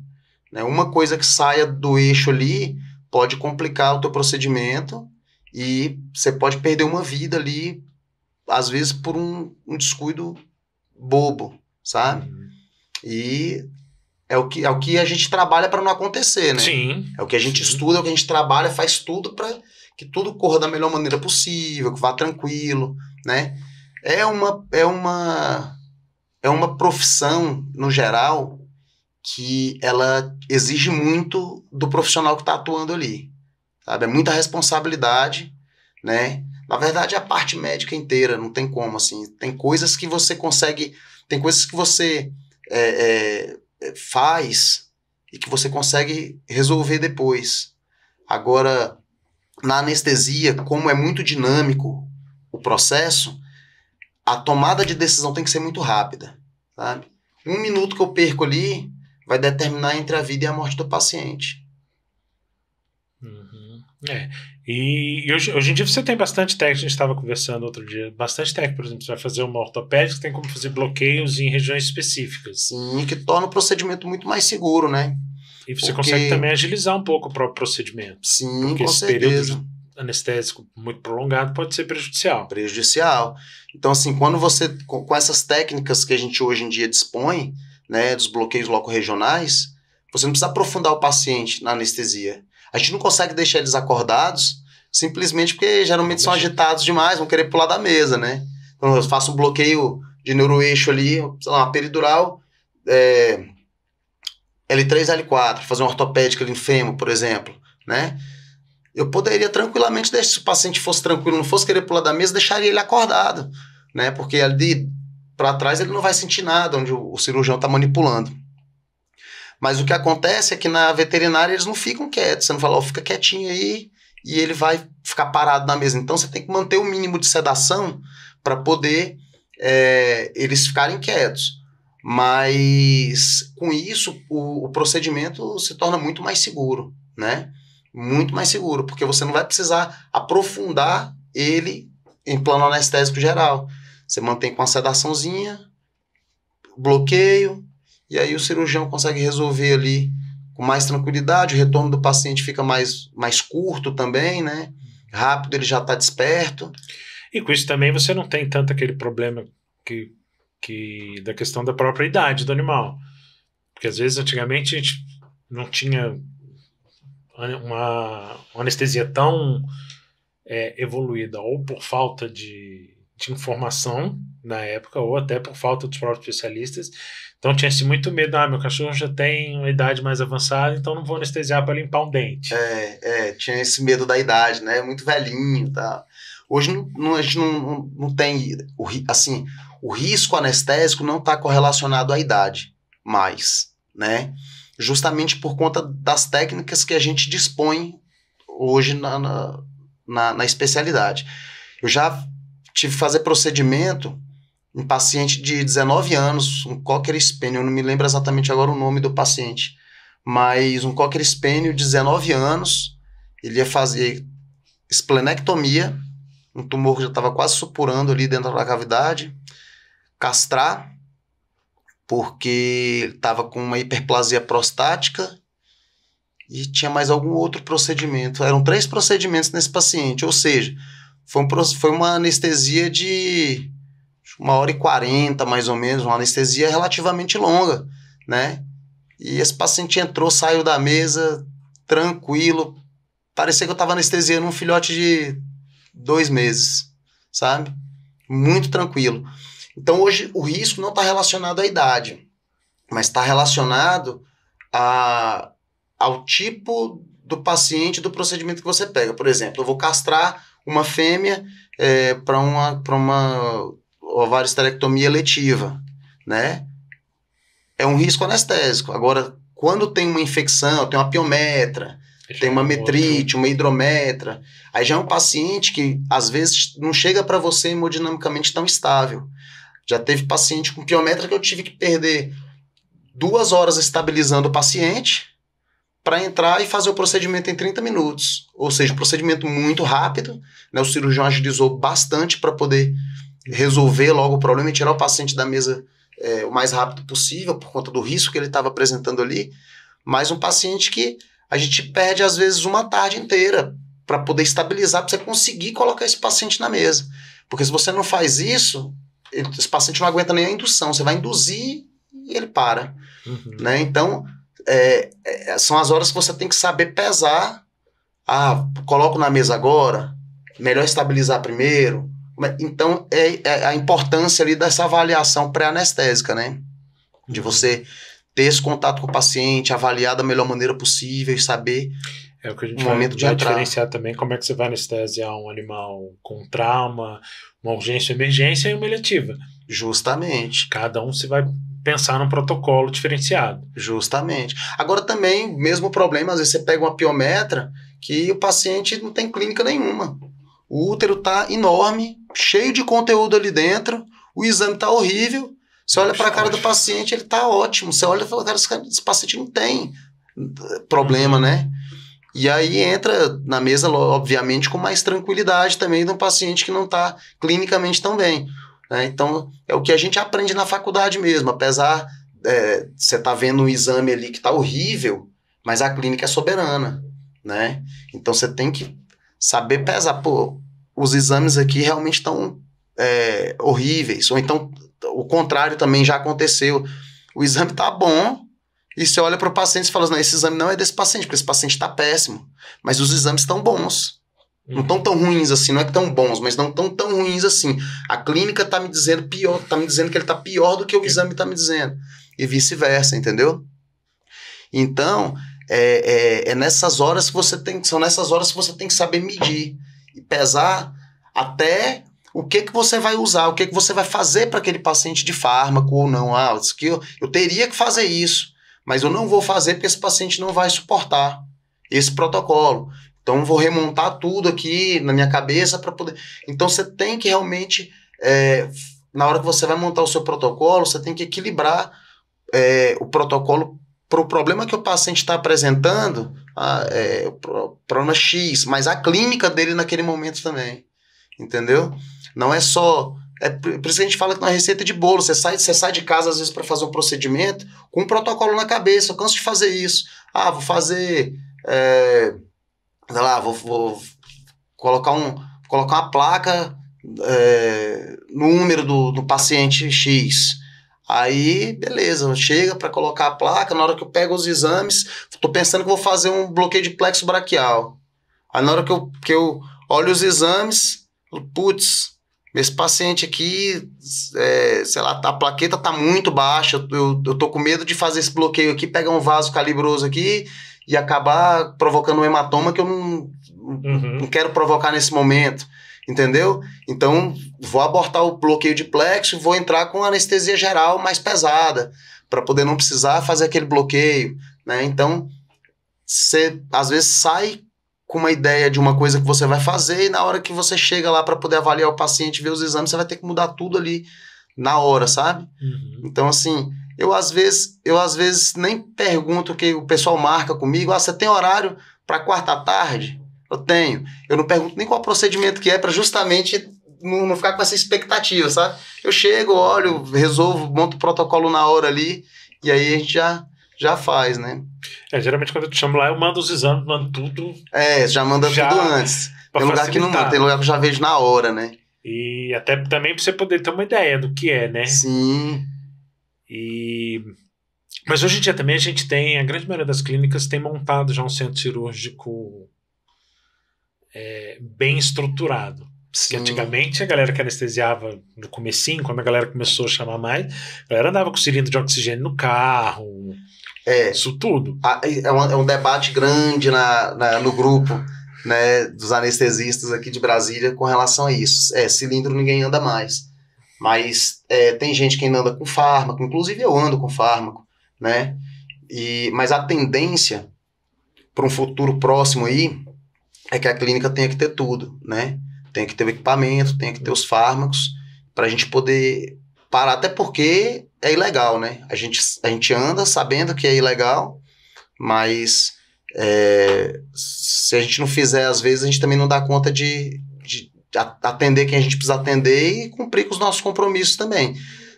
Né? Uma coisa que saia do eixo ali pode complicar o teu procedimento e você pode perder uma vida ali, às vezes por um, um descuido bobo, sabe? Uhum. E é o que, é o que a gente trabalha para não acontecer, né? Sim. É o que a gente Sim. estuda, é o que a gente trabalha, faz tudo para que tudo corra da melhor maneira possível, que vá tranquilo, né? É uma é uma é uma profissão no geral que ela exige muito do profissional que está atuando ali, sabe? É muita responsabilidade, né? Na verdade, a parte médica inteira, não tem como assim. Tem coisas que você consegue, tem coisas que você é, é, é, faz e que você consegue resolver depois. Agora, na anestesia, como é muito dinâmico o processo, a tomada de decisão tem que ser muito rápida. Sabe? Um minuto que eu perco ali vai determinar entre a vida e a morte do paciente. Uhum. É. E, e hoje, hoje, em dia você tem bastante tech, a gente estava conversando outro dia, bastante tech, por exemplo, você vai fazer uma ortopédica, tem como fazer bloqueios em regiões específicas. Sim, que torna o procedimento muito mais seguro, né? E você Porque... consegue também agilizar um pouco o próprio procedimento. Sim, Porque com esse certeza. período anestésico muito prolongado pode ser prejudicial. Prejudicial. Então, assim, quando você, com essas técnicas que a gente hoje em dia dispõe, né, dos bloqueios loco-regionais, você não precisa aprofundar o paciente na anestesia. A gente não consegue deixar eles acordados simplesmente porque geralmente são agitados demais, vão querer pular da mesa, né? Então eu faço um bloqueio de neuroeixo ali, sei lá, uma peridural, é, L3, L4, fazer uma ortopédica ali em fêmur, por exemplo, né? Eu poderia tranquilamente, se o paciente fosse tranquilo, não fosse querer pular da mesa, deixaria ele acordado, né? Porque ali para trás ele não vai sentir nada onde o cirurgião está manipulando. Mas o que acontece é que na veterinária eles não ficam quietos. Você não fala, ó, oh, fica quietinho aí e ele vai ficar parado na mesa. Então você tem que manter o um mínimo de sedação para poder é, eles ficarem quietos. Mas com isso o, o procedimento se torna muito mais seguro, né? Muito mais seguro, porque você não vai precisar aprofundar ele em plano anestésico geral. Você mantém com a sedaçãozinha, bloqueio, e aí o cirurgião consegue resolver ali com mais tranquilidade, o retorno do paciente fica mais, mais curto também, né? Rápido, ele já está desperto. E com isso também você não tem tanto aquele problema que, que da questão da própria idade do animal. Porque às vezes antigamente a gente não tinha uma, uma anestesia tão é, evoluída, ou por falta de, de informação na época, ou até por falta dos próprios especialistas então tinha esse muito medo, ah, meu cachorro já tem uma idade mais avançada, então não vou anestesiar para limpar um dente. É, é, tinha esse medo da idade, né? Muito velhinho, tá? Hoje não, a gente não, não, não tem, o, assim, o risco anestésico não está correlacionado à idade mais, né? Justamente por conta das técnicas que a gente dispõe hoje na, na, na, na especialidade. Eu já tive que fazer procedimento um paciente de 19 anos, um Cocker Spaniel, eu não me lembro exatamente agora o nome do paciente, mas um Cocker Spaniel de 19 anos, ele ia fazer esplenectomia, um tumor que já estava quase supurando ali dentro da cavidade, castrar, porque estava com uma hiperplasia prostática e tinha mais algum outro procedimento. Eram três procedimentos nesse paciente, ou seja, foi, um, foi uma anestesia de uma hora e quarenta, mais ou menos, uma anestesia relativamente longa, né? E esse paciente entrou, saiu da mesa, tranquilo. Parecia que eu estava anestesiando um filhote de dois meses, sabe? Muito tranquilo. Então, hoje, o risco não está relacionado à idade, mas está relacionado a, ao tipo do paciente, do procedimento que você pega. Por exemplo, eu vou castrar uma fêmea é, eh, para uma, uma esterectomia letiva, né? É um risco anestésico. Agora, quando tem uma infecção, tem uma piometra, Deixa tem uma metrite, uma hidrometra, aí já é um paciente que às vezes não chega para você hemodinamicamente tão estável. Já teve paciente com piometra que eu tive que perder duas horas estabilizando o paciente para entrar e fazer o procedimento em 30 minutos. Ou seja, um procedimento muito rápido, né? o cirurgião agilizou bastante para poder resolver logo o problema e tirar o paciente da mesa é, o mais rápido possível, por conta do risco que ele estava apresentando ali, mas um paciente que a gente perde, às vezes, uma tarde inteira para poder estabilizar, para você conseguir colocar esse paciente na mesa. Porque se você não faz isso, esse paciente não aguenta nem a indução, você vai induzir e ele para. Uhum. Né? Então, é, é, são as horas que você tem que saber pesar. Ah, coloco na mesa agora, melhor estabilizar primeiro, então, é, é a importância ali dessa avaliação pré-anestésica, né? De uhum. você ter esse contato com o paciente, avaliar da melhor maneira possível e saber é o que a gente um vai, vai diferenciar também como é que você vai anestesiar um animal com trauma, uma urgência, emergência e uma eletiva. Justamente. Cada um se vai pensar num protocolo diferenciado. Justamente. Agora também, mesmo problema, às vezes você pega uma piometra que o paciente não tem clínica nenhuma. O útero tá enorme, cheio de conteúdo ali dentro, o exame tá horrível. Você olha para a cara do paciente, ele tá ótimo. Você olha e fala, cara, esse paciente não tem eh, problema, uhum. né? E aí entra na mesa, obviamente, com mais tranquilidade também de um paciente que não está clinicamente tão bem. Né? Então, é o que a gente aprende na faculdade mesmo. Apesar é, você estar tá vendo um exame ali que está horrível, mas a clínica é soberana. Né? Então, você tem que saber pesar, pô, os exames aqui realmente estão é, horríveis, ou então o contrário também já aconteceu. O exame tá bom, e você olha para o paciente e fala: assim, não, esse exame não é desse paciente, porque esse paciente está péssimo. Mas os exames estão bons. Não estão tão ruins assim, não é que tão bons, mas não tão tão ruins assim. A clínica está me dizendo pior, tá me dizendo que ele está pior do que o é. exame está me dizendo. E vice-versa, entendeu? Então, é, é, é, nessas horas que você tem, são nessas horas que você tem que saber medir e pesar até o que que você vai usar, o que que você vai fazer para aquele paciente de fármaco ou não. Ah, isso que eu, eu teria que fazer isso, mas eu não vou fazer porque esse paciente não vai suportar esse protocolo. Então vou remontar tudo aqui na minha cabeça para poder. Então você tem que realmente é, na hora que você vai montar o seu protocolo, você tem que equilibrar é, o protocolo para o problema que o paciente está apresentando, é, o problema X, mas a clínica dele naquele momento também. Entendeu? Não é só. É por isso que a gente fala que não é receita de bolo. Você sai, você sai de casa, às vezes, para fazer um procedimento com um protocolo na cabeça. Eu canso de fazer isso. Ah, vou fazer. É, sei lá, vou, vou colocar, um, colocar uma placa é, no número do, do paciente X. Aí, beleza, chega para colocar a placa, na hora que eu pego os exames, tô pensando que vou fazer um bloqueio de plexo braquial. Aí na hora que eu, que eu olho os exames, putz, esse paciente aqui, é, sei lá, a plaqueta tá muito baixa, eu, eu tô com medo de fazer esse bloqueio aqui, pegar um vaso calibroso aqui e acabar provocando um hematoma que eu não, uhum. não quero provocar nesse momento entendeu? Então, vou abortar o bloqueio de plexo e vou entrar com anestesia geral mais pesada, para poder não precisar fazer aquele bloqueio, né? Então, você às vezes sai com uma ideia de uma coisa que você vai fazer e na hora que você chega lá para poder avaliar o paciente, ver os exames, você vai ter que mudar tudo ali na hora, sabe? Uhum. Então, assim, eu às vezes, eu às vezes nem pergunto o que o pessoal marca comigo, ah, você tem horário para quarta tarde? Eu tenho. Eu não pergunto nem qual procedimento que é para justamente não, não, ficar com essa expectativa, sabe? Eu chego, olho, resolvo, monto o protocolo na hora ali e aí a gente já, já faz, né? É, geralmente quando eu te chamo lá, eu mando os exames, mando tudo. É, já manda já tudo antes. Tem lugar facilitar. que não manda, tem lugar que eu já vejo na hora, né? E até também para você poder ter uma ideia do que é, né? Sim. E mas hoje em dia também a gente tem, a grande maioria das clínicas tem montado já um centro cirúrgico é, bem estruturado. Hum. antigamente a galera que anestesiava no comecinho, quando a galera começou a chamar mais, a galera andava com cilindro de oxigênio no carro, é, isso tudo. É um, é um debate grande na, na, no grupo né, dos anestesistas aqui de Brasília com relação a isso. É, cilindro ninguém anda mais. Mas é, tem gente que ainda anda com fármaco, inclusive eu ando com fármaco, né? E, mas a tendência para um futuro próximo aí é que a clínica tenha que ter tudo, né? Tem que ter o equipamento, tem que ter os fármacos, para a gente poder parar, até porque é ilegal, né? A gente, a gente anda sabendo que é ilegal, mas é, se a gente não fizer, às vezes, a gente também não dá conta de, de atender quem a gente precisa atender e cumprir com os nossos compromissos também.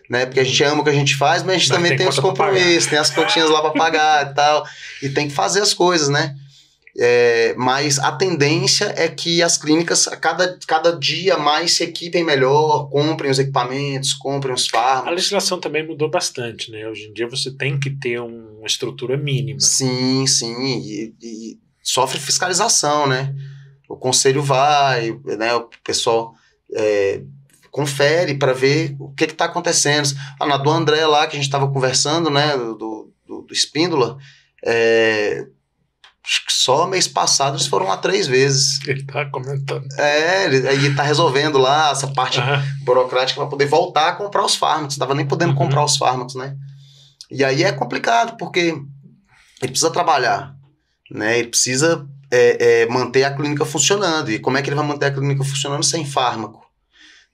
Né? Porque a gente ama o que a gente faz, mas a gente mas também tem, tem os compromissos, tem as continhas lá para pagar e tal. E tem que fazer as coisas, né? É, mas a tendência é que as clínicas, a cada, cada dia mais, se equipem melhor, comprem os equipamentos, comprem os fármacos. A legislação também mudou bastante, né? Hoje em dia você tem que ter uma estrutura mínima. Sim, sim. E, e sofre fiscalização, né? O conselho vai, né? o pessoal. É, confere para ver o que está acontecendo. Ah, na do André lá que a gente estava conversando, né? Do, do, do Espíndola. É, só mês passado eles foram lá três vezes. Ele tá comentando. É, ele, ele tá resolvendo lá essa parte uhum. burocrática para poder voltar a comprar os fármacos. Tava nem podendo uhum. comprar os fármacos, né? E aí é complicado, porque ele precisa trabalhar, né? Ele precisa é, é, manter a clínica funcionando. E como é que ele vai manter a clínica funcionando sem fármaco,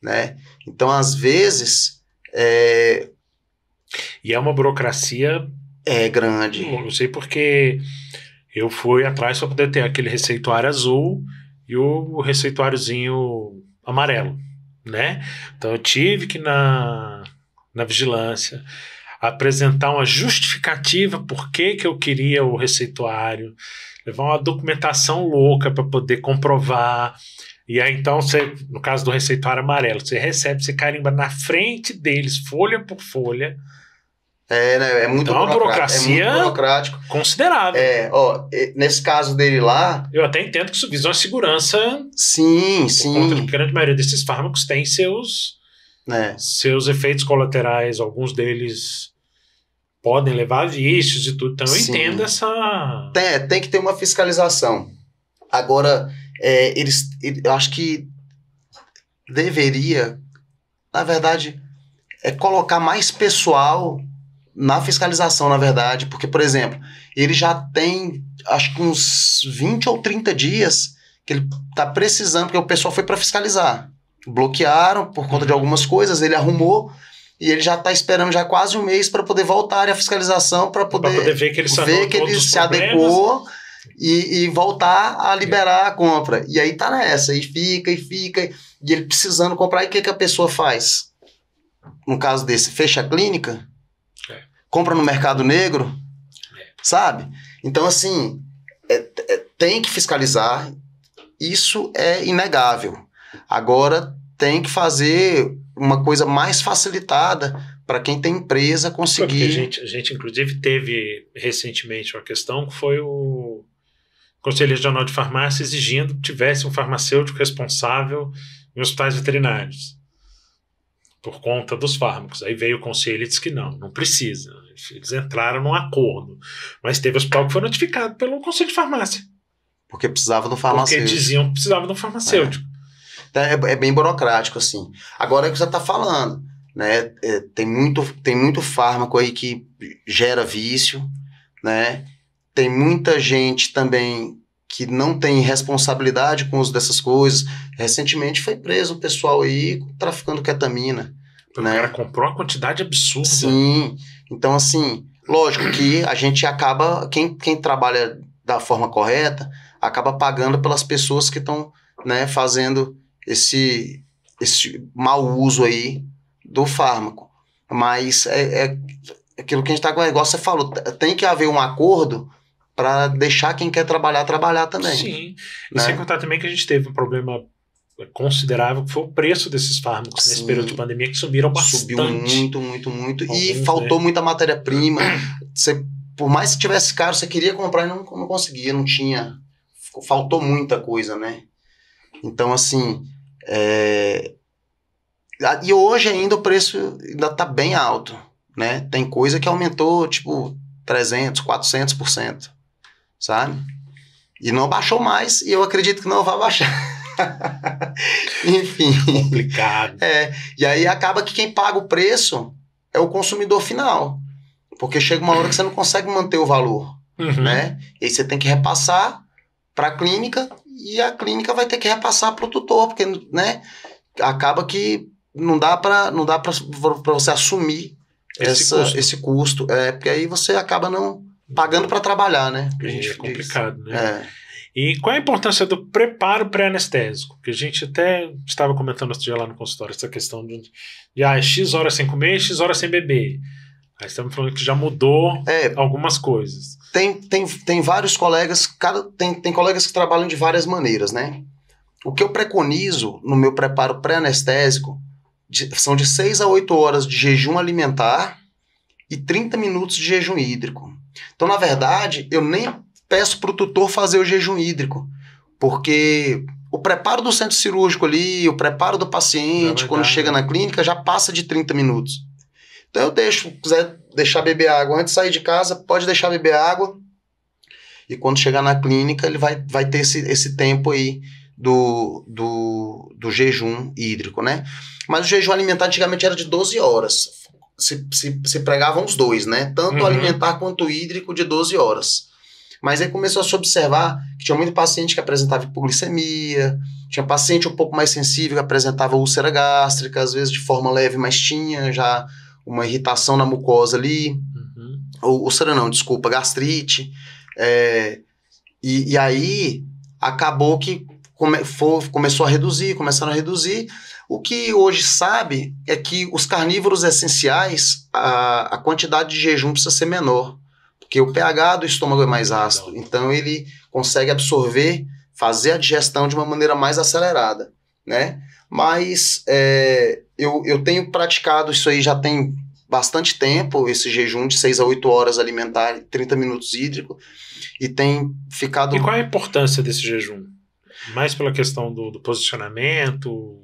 né? Então, às vezes... É... E é uma burocracia... É grande. Não sei porque eu fui atrás para poder ter aquele receituário azul e o receituáriozinho amarelo, né? Então eu tive que na, na vigilância apresentar uma justificativa por que, que eu queria o receituário, levar uma documentação louca para poder comprovar. E aí então você, no caso do receituário amarelo, você recebe, você carimba na frente deles, folha por folha, é, né? É muito então, É, é muito burocrático. Considerável. É, ó, nesse caso dele lá. Eu até entendo que visão à segurança. Sim, sim. que a grande maioria desses fármacos tem seus. É. Seus efeitos colaterais, alguns deles podem levar a vícios e tudo. Então, eu sim. entendo essa. Tem, é, tem que ter uma fiscalização. Agora, é, eles. Eu acho que deveria, na verdade, é colocar mais pessoal na fiscalização, na verdade, porque, por exemplo, ele já tem acho que uns 20 ou 30 dias que ele tá precisando, porque o pessoal foi para fiscalizar. Bloquearam por conta de uhum. algumas coisas, ele arrumou e ele já está esperando já quase um mês para poder voltar à fiscalização para poder, poder, ver que ele, ver que ele se adequou e, e, voltar a liberar a compra. E aí tá nessa, e fica, e fica, e ele precisando comprar, e o que, que a pessoa faz? No caso desse, fecha a clínica, compra no mercado negro, sabe? Então, assim, é, é, tem que fiscalizar, isso é inegável. Agora, tem que fazer uma coisa mais facilitada para quem tem empresa conseguir. A gente, a gente, inclusive, teve recentemente uma questão que foi o Conselho Regional de Farmácia exigindo que tivesse um farmacêutico responsável em hospitais veterinários por conta dos fármacos. Aí veio o conselho e disse que não, não precisa. Eles entraram num acordo. Mas teve hospital que foi notificado pelo conselho de farmácia. Porque precisava do farmacêutico. Porque diziam que precisava do farmacêutico. É, então, é, é bem burocrático, assim. Agora é o que você está falando. Né? É, tem, muito, tem muito fármaco aí que gera vício, né? Tem muita gente também que não tem responsabilidade com o uso dessas coisas. Recentemente foi preso o pessoal aí traficando ketamina. O né? cara comprou uma quantidade absurda. Sim. Então, assim, lógico que a gente acaba, quem, quem trabalha da forma correta, acaba pagando pelas pessoas que estão né, fazendo esse, esse mau uso aí do fármaco. Mas é, é aquilo que a gente está com o negócio, você falou, tem que haver um acordo para deixar quem quer trabalhar trabalhar também. Sim. Né? E sem contar também que a gente teve um problema considerável que foi o preço desses fármacos Sim. nesse período de pandemia que subiram bastante. Subiu muito, muito, muito Alguns, e faltou né? muita matéria-prima. <clears throat> Você por mais que tivesse caro, você queria comprar e não, não conseguia, não tinha. Faltou muita coisa, né? Então, assim. É... E hoje ainda o preço ainda está bem alto, né? Tem coisa que aumentou, tipo, 300, 400% sabe? E não baixou mais, e eu acredito que não vai baixar. <laughs> Enfim. Complicado. É. E aí acaba que quem paga o preço é o consumidor final. Porque chega uma hora que você não consegue manter o valor. Uhum. Né? E aí você tem que repassar para a clínica e a clínica vai ter que repassar para o tutor, porque né, acaba que não dá para não dá para você assumir esse, essa, custo. esse custo. É, porque aí você acaba não pagando para trabalhar, né? Que a gente é complicado, diz. né? É. E qual é a importância do preparo pré-anestésico? Que a gente até estava comentando outro dia lá no consultório essa questão de, de ah, é X horas sem comer, X horas sem beber. Aí estamos falando que já mudou é, algumas coisas. Tem, tem, tem vários colegas, cada, tem, tem colegas que trabalham de várias maneiras, né? O que eu preconizo no meu preparo pré-anestésico são de 6 a 8 horas de jejum alimentar e 30 minutos de jejum hídrico. Então, na verdade, eu nem peço para o tutor fazer o jejum hídrico, porque o preparo do centro cirúrgico ali, o preparo do paciente, quando chega né? na clínica, já passa de 30 minutos. Então, eu deixo, quiser deixar beber água antes de sair de casa, pode deixar beber água. E quando chegar na clínica, ele vai, vai ter esse, esse tempo aí do, do, do jejum hídrico, né? Mas o jejum alimentar antigamente era de 12 horas se, se, se pregavam os dois, né? Tanto uhum. alimentar quanto hídrico de 12 horas. Mas aí começou a se observar que tinha muito paciente que apresentava hipoglicemia, tinha paciente um pouco mais sensível que apresentava úlcera gástrica, às vezes de forma leve, mas tinha já uma irritação na mucosa ali. Uhum. Ou, úlcera não, desculpa, gastrite. É, e, e aí acabou que come, for, começou a reduzir, começaram a reduzir. O que hoje sabe é que os carnívoros essenciais, a, a quantidade de jejum precisa ser menor, porque o pH do estômago é mais ácido, então ele consegue absorver, fazer a digestão de uma maneira mais acelerada, né? Mas é, eu, eu tenho praticado isso aí já tem bastante tempo, esse jejum de 6 a 8 horas alimentar, 30 minutos hídrico, e tem ficado... E qual é a importância desse jejum? Mais pela questão do, do posicionamento,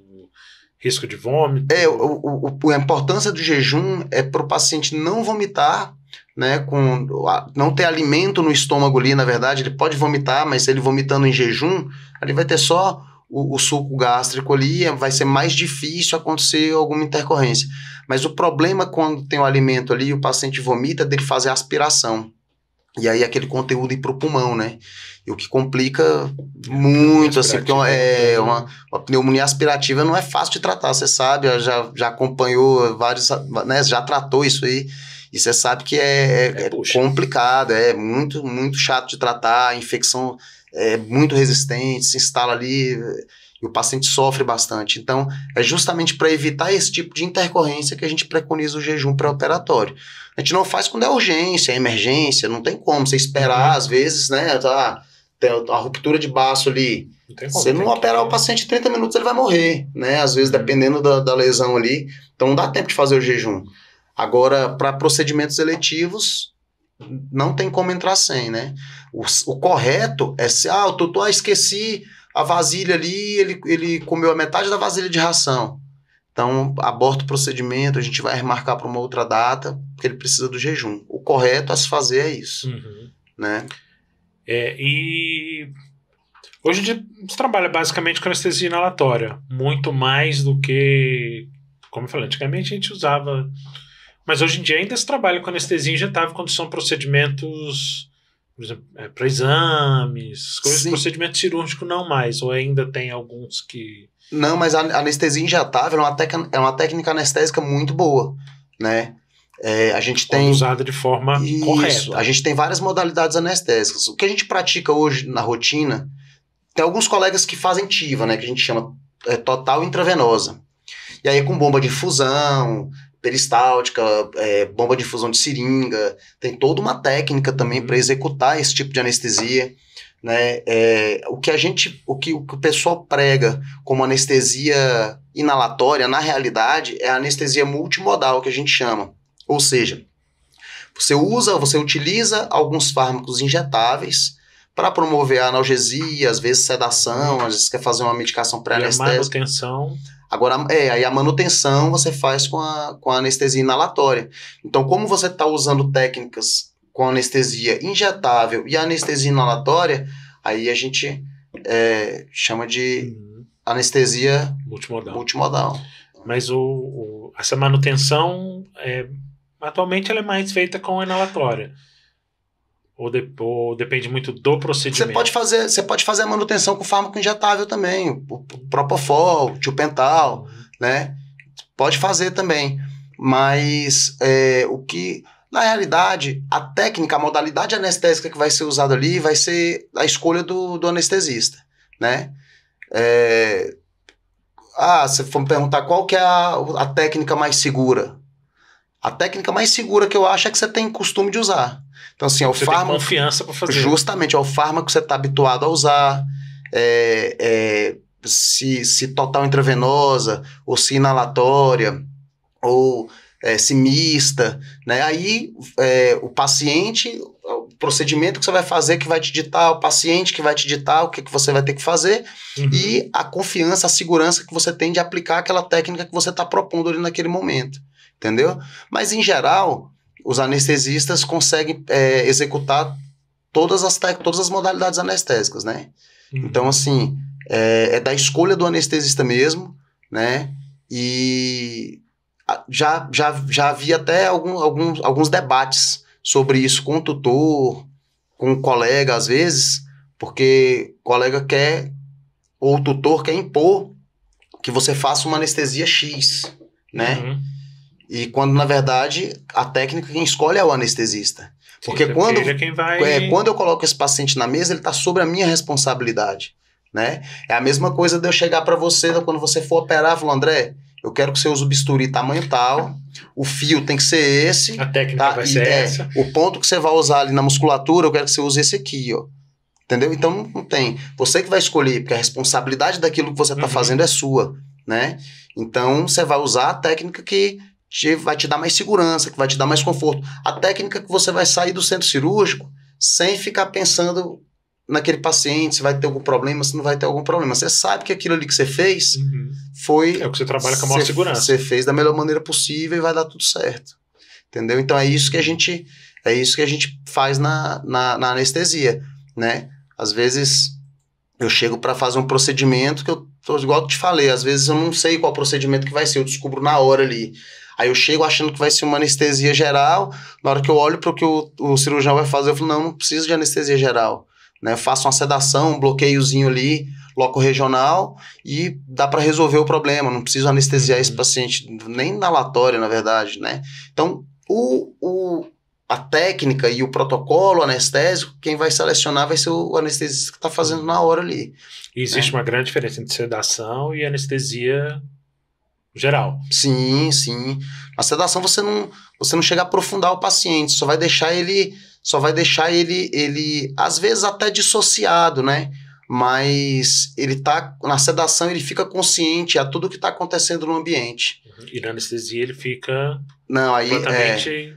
risco de vômito? É, o, o, a importância do jejum é para o paciente não vomitar, né? Com, não ter alimento no estômago ali, na verdade, ele pode vomitar, mas ele vomitando em jejum, ele vai ter só o, o suco gástrico ali, vai ser mais difícil acontecer alguma intercorrência. Mas o problema quando tem o alimento ali, e o paciente vomita, dele fazer aspiração. E aí aquele conteúdo ir pro pulmão, né? E o que complica é, muito, assim, porque é uma, é, né? uma, uma, pneumonia aspirativa não é fácil de tratar, você sabe, já, já acompanhou vários, né, já tratou isso aí. E você sabe que é, é, é complicado, é muito, muito chato de tratar, a infecção é muito resistente, se instala ali e o paciente sofre bastante. Então, é justamente para evitar esse tipo de intercorrência que a gente preconiza o jejum pré-operatório. A gente não faz quando é urgência, é emergência, não tem como. Você esperar, uhum. às vezes, né? Tá, a ruptura de baço ali. Não você não operar que... o paciente 30 minutos, ele vai morrer, né? Às vezes, uhum. dependendo da, da lesão ali. Então, não dá tempo de fazer o jejum. Agora, para procedimentos eletivos, não tem como entrar sem, né? O, o correto é se, ah, o tutor ah, esqueci a vasilha ali, ele, ele comeu a metade da vasilha de ração. Então, aborta o procedimento, a gente vai remarcar para uma outra data, porque ele precisa do jejum. O correto a se fazer é isso, uhum. né? É, e hoje em dia você trabalha basicamente com anestesia inalatória, muito mais do que, como eu falei, antigamente a gente usava mas hoje em dia ainda se trabalha com anestesia injetável quando são procedimentos, por exemplo, é, para exames, coisas, Sim. procedimento cirúrgico não mais, ou ainda tem alguns que. Não, mas a anestesia injetável é uma, tec é uma técnica anestésica muito boa, né? É, a gente tem. usada de forma Isso, correta. A gente tem várias modalidades anestésicas. O que a gente pratica hoje na rotina, tem alguns colegas que fazem TIVA, né? Que a gente chama é, total intravenosa. E aí é com bomba de fusão, peristáltica, é, bomba de infusão de seringa, tem toda uma técnica também uhum. para executar esse tipo de anestesia, né? É, o que a gente, o que, o que o pessoal prega como anestesia inalatória, na realidade, é a anestesia multimodal que a gente chama, ou seja, você usa, você utiliza alguns fármacos injetáveis para promover a analgesia, às vezes sedação, às vezes quer fazer uma medicação pré-anestésica. Agora, é, aí a manutenção você faz com a, com a anestesia inalatória. Então, como você está usando técnicas com anestesia injetável e anestesia inalatória, aí a gente é, chama de uhum. anestesia multimodal. multimodal. Mas o, o, essa manutenção, é, atualmente, ela é mais feita com a inalatória. Ou, de, ou, depende muito do procedimento? Você pode fazer, você pode fazer a manutenção com fármaco injetável também, o Propofol, o Tiopental, né? Pode fazer também, mas é, o que na realidade a técnica, a modalidade anestésica que vai ser usada ali vai ser a escolha do, do anestesista, né? É, ah, se for me perguntar qual que é a, a técnica mais segura, a técnica mais segura que eu acho é que você tem costume de usar, então, assim, é o você fármaco. Tem confiança para fazer. Justamente, é o fármaco que você está habituado a usar. É, é, se, se total intravenosa, ou se inalatória, ou é, se mista, né? Aí é, o paciente, o procedimento que você vai fazer que vai te ditar, o paciente que vai te ditar o que, que você vai ter que fazer uhum. e a confiança, a segurança que você tem de aplicar aquela técnica que você está propondo ali naquele momento, entendeu? Mas em geral, os anestesistas conseguem é, executar todas as, todas as modalidades anestésicas, né? Uhum. Então, assim, é, é, da escolha do anestesista mesmo, né? E já, já, já havia até algum, alguns, alguns debates sobre isso com o tutor, com o colega, às vezes, porque o colega quer, ou o tutor quer impor que você faça uma anestesia X, né? Uhum. E quando, na verdade, a técnica quem escolhe é o anestesista. Porque Sim, quando, vai... é, quando eu coloco esse paciente na mesa, ele está sobre a minha responsabilidade. Né? É a mesma coisa de eu chegar para você né, quando você for operar, falar, André, eu quero que você use o bisturi tamanho tal, o fio tem que ser esse. A técnica tá? vai e, ser é, essa. O ponto que você vai usar ali na musculatura, eu quero que você use esse aqui, ó. Entendeu? Então não tem. Você que vai escolher, porque a responsabilidade daquilo que você está uhum. fazendo é sua, né? Então você vai usar a técnica que te, vai te dar mais segurança, que vai te dar mais conforto. A técnica é que você vai sair do centro cirúrgico sem ficar pensando naquele paciente, se vai ter algum problema, se não vai ter algum problema. Você sabe que aquilo ali que você fez uhum. foi. É o que você trabalha com a maior segurança. Você fez da melhor maneira possível e vai dar tudo certo. Entendeu? Então é isso que a gente. É isso que a gente faz na, na, na anestesia, né? Às vezes eu chego para fazer um procedimento que eu igual eu te falei, às vezes eu não sei qual procedimento que vai ser, eu descubro na hora ali. Aí eu chego achando que vai ser uma anestesia geral. Na hora que eu olho para o que o, cirurgião vai fazer, eu falo: não, não preciso de anestesia geral. Né? Eu faço uma sedação, um bloqueiozinho ali, loco regional, e dá para resolver o problema. Não preciso anestesiar uhum. esse paciente, nem inalatório, na verdade. Né? Então, o, o, a técnica e o protocolo anestésico, quem vai selecionar vai ser o anestesista que está fazendo na hora ali. E existe né? uma grande diferença entre sedação e anestesia geral. Sim, sim. Na sedação você não, você não chega a aprofundar o paciente, só vai deixar ele, só vai deixar ele, ele às vezes até dissociado, né? Mas ele tá na sedação, ele fica consciente a tudo que está acontecendo no ambiente. Uhum. E na anestesia ele fica não, aí, completamente é...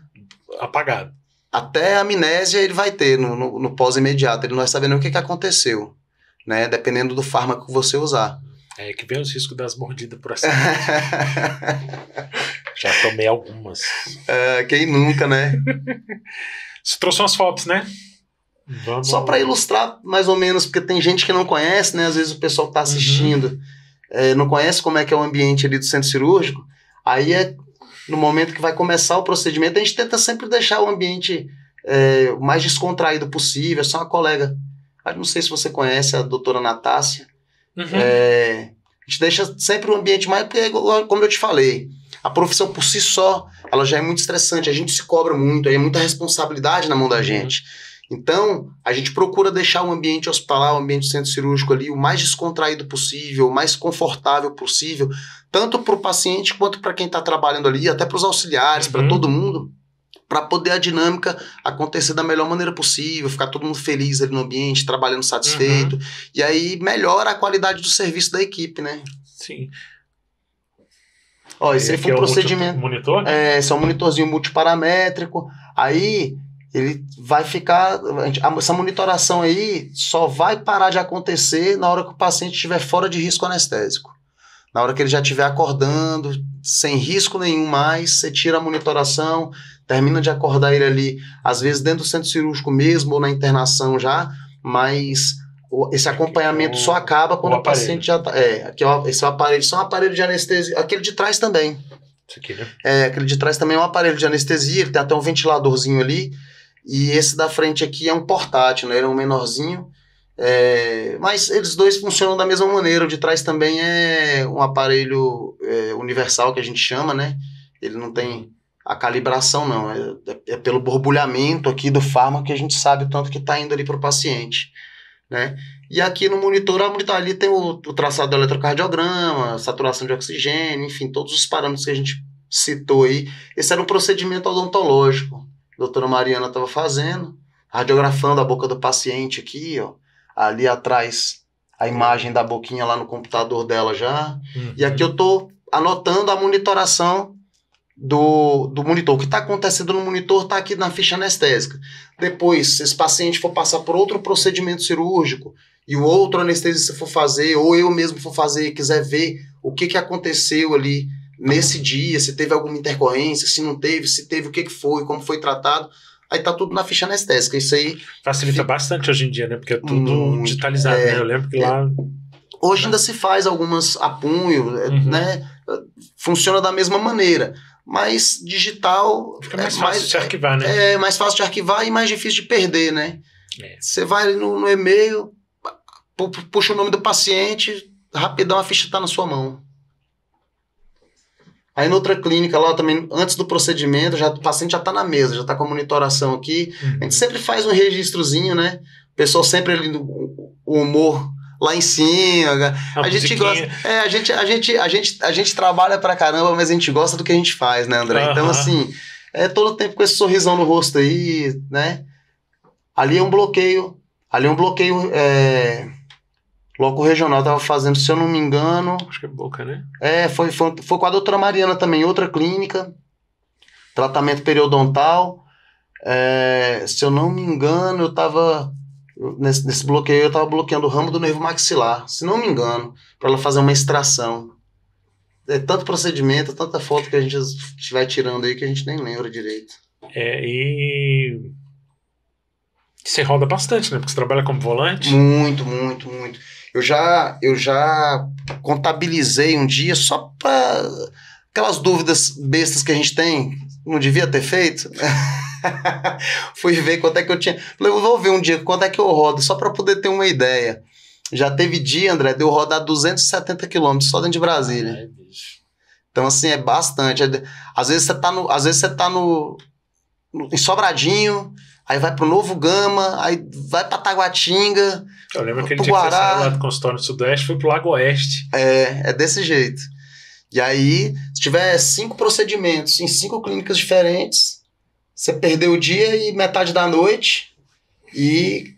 apagado. Até a amnésia ele vai ter no, no, no pós-imediato, ele não vai saber nem o que, que aconteceu, né? Dependendo do fármaco que você usar. É que vem os riscos das mordidas por acidente. <laughs> Já tomei algumas. Uh, quem nunca, né? Você trouxe umas fotos, né? Vamos... Só para ilustrar mais ou menos, porque tem gente que não conhece, né? Às vezes o pessoal está uhum. assistindo, uhum. é, não conhece como é que é o ambiente ali do centro cirúrgico. Aí é no momento que vai começar o procedimento, a gente tenta sempre deixar o ambiente é, o mais descontraído possível. É só uma colega. Eu não sei se você conhece a doutora Natácia. Uhum. É, a gente deixa sempre o ambiente mais, porque, é como eu te falei, a profissão por si só, ela já é muito estressante, a gente se cobra muito, é muita responsabilidade na mão da uhum. gente. Então, a gente procura deixar o ambiente hospitalar, o ambiente centro cirúrgico ali o mais descontraído possível, o mais confortável possível, tanto para o paciente quanto para quem está trabalhando ali, até para os auxiliares, uhum. para todo mundo, para poder a dinâmica acontecer da melhor maneira possível, ficar todo mundo feliz ali no ambiente, trabalhando satisfeito. Uhum. E aí melhora a qualidade do serviço da equipe, né? Sim. Ó, esse aí foi um é, é procedimento. Monitor? É, esse é um monitorzinho multiparamétrico. Aí ele vai ficar. essa monitoração aí só vai parar de acontecer na hora que o paciente estiver fora de risco anestésico. Na hora que ele já estiver acordando, sem risco nenhum mais, você tira a monitoração, termina de acordar ele ali, às vezes dentro do centro cirúrgico mesmo ou na internação já, mas esse acompanhamento é o, só acaba quando o, o paciente já tá, é, aqui ó, esse é o aparelho, só é um aparelho de anestesia, aquele de trás também. Esse aqui, né? É, aquele de trás também é um aparelho de anestesia, ele tem até um ventiladorzinho ali, e esse da frente aqui é um portátil, né? Ele é um menorzinho é, mas eles dois funcionam da mesma maneira. O de trás também é um aparelho é, universal que a gente chama, né? Ele não tem a calibração, não. É, é, é pelo borbulhamento aqui do fármaco que a gente sabe o tanto que está indo ali para o paciente. Né? E aqui no monitor, a monitor ali tem o, o traçado do eletrocardiograma, saturação de oxigênio, enfim, todos os parâmetros que a gente citou aí. Esse era um procedimento odontológico. A doutora Mariana estava fazendo, radiografando a boca do paciente aqui, ó ali atrás a imagem da boquinha lá no computador dela já. Uhum. E aqui eu tô anotando a monitoração do, do monitor. O que está acontecendo no monitor está aqui na ficha anestésica. Depois, se esse paciente for passar por outro procedimento cirúrgico e o outro anestesista for fazer, ou eu mesmo for fazer e quiser ver o que, que aconteceu ali nesse dia, se teve alguma intercorrência, se não teve, se teve, o que, que foi, como foi tratado, Aí tá tudo na ficha anestésica. Isso aí. Facilita bastante hoje em dia, né? Porque é tudo hum, digitalizado, é, né? Eu lembro que é, lá. Hoje ainda se faz algumas a punho, é, uhum. né? Funciona da mesma maneira. Mas digital. Fica mais é fácil de arquivar, né? É, é mais fácil de arquivar e mais difícil de perder, né? É. Você vai no, no e-mail, puxa o nome do paciente, rapidão a ficha está na sua mão. Aí, noutra clínica lá também, antes do procedimento, já, o paciente já está na mesa, já está com a monitoração aqui. Uhum. A gente uhum. sempre faz um registrozinho, né? O pessoal sempre ali, o humor lá em cima. A, a gente gosta. É, a gente, a gente, a gente, a gente trabalha para caramba, mas a gente gosta do que a gente faz, né, André? Uhum. Então, assim, é todo tempo com esse sorrisão no rosto aí, né? Ali é um bloqueio. Ali é um bloqueio é, Logo o regional estava fazendo, se eu não me engano. Acho que é Boca, né? É, foi, foi, foi com a doutora Mariana também, outra clínica. Tratamento periodontal. É, se eu não me engano, eu estava. Nesse, nesse, bloqueio, eu estava bloqueando o ramo do nervo maxilar, se não me engano, para ela fazer uma extração. É tanto procedimento, tanta foto que a gente estiver tirando aí que a gente nem lembra direito. É, e você roda bastante, né? Porque você trabalha como volante. Muito, muito, muito. Eu já, eu já contabilizei um dia só para aquelas dúvidas bestas que a gente tem, não devia ter feito. <laughs> Fui ver quanto é que eu tinha. Falei, vou ver um dia quanto é que eu rodo, só para poder ter uma ideia. Já teve dia, André, de eu rodar 270 quilômetros só dentro de Brasília. Ai, então, assim, é bastante. É às vezes você tá no. Às vezes você tá no, no em Sobradinho, aí vai pro Novo Gama, aí vai pra Taguatinga, eu lembro que ele tinha Guará. que lá do consultório do sudeste foi pro Lago Oeste. É, é desse jeito. E aí, se tiver cinco procedimentos em cinco clínicas diferentes, você perdeu o dia e metade da noite e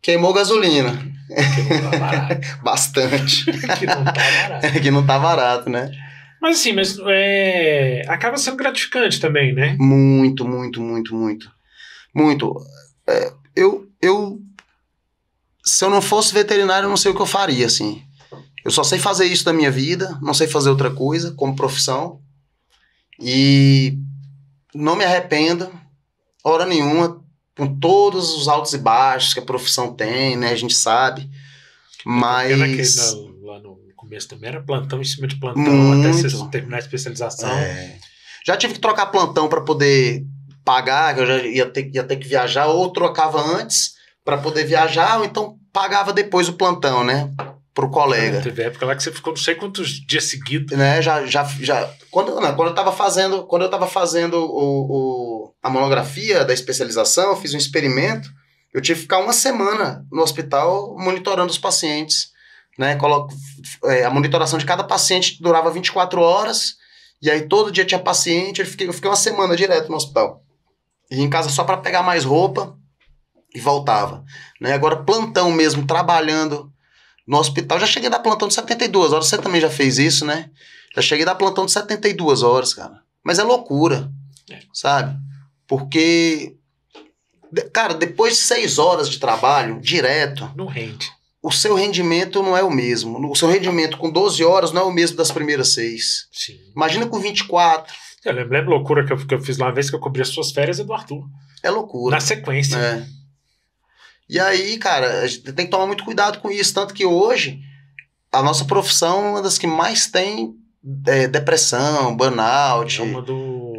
queimou gasolina. Que não tá <laughs> Bastante. <laughs> que não tá barato. <laughs> que não tá barato, né? Mas assim, mas é, acaba sendo gratificante também, né? Muito, muito, muito, muito. Muito. É, eu, eu se eu não fosse veterinário, eu não sei o que eu faria, assim. Eu só sei fazer isso da minha vida, não sei fazer outra coisa como profissão. E não me arrependo, hora nenhuma, com todos os altos e baixos que a profissão tem, né? A gente sabe. Mas. Aquele lá, lá no começo também era plantão em cima de plantão, Muito. até você terminar a especialização. É. Já tive que trocar plantão para poder pagar, que eu já ia ter, ia ter que viajar, ou trocava antes para poder viajar, ou então pagava depois o plantão, né? Pro colega. teve época lá que você ficou não sei quantos dias seguidos. Né, já, já, já. Quando, não, quando eu estava fazendo, quando eu tava fazendo o, o, a monografia da especialização, eu fiz um experimento. Eu tive que ficar uma semana no hospital monitorando os pacientes. Né, coloco, é, a monitoração de cada paciente durava 24 horas, e aí todo dia tinha paciente, eu fiquei, eu fiquei uma semana direto no hospital. E em casa só para pegar mais roupa, e voltava. Né? Agora, plantão mesmo, trabalhando no hospital. Já cheguei a dar plantão de 72 horas. Você também já fez isso, né? Já cheguei a dar plantão de 72 horas, cara. Mas é loucura, é. sabe? Porque, cara, depois de seis horas de trabalho direto. Não rende. O seu rendimento não é o mesmo. O seu rendimento com 12 horas não é o mesmo das primeiras seis. Sim. Imagina com 24. Eu lembro, lembro loucura que eu, que eu fiz lá uma vez que eu cobri as suas férias e do Arthur. É loucura. Na sequência. É. E aí, cara, a gente tem que tomar muito cuidado com isso. Tanto que hoje, a nossa profissão é uma das que mais tem é, depressão, burnout. É uma do.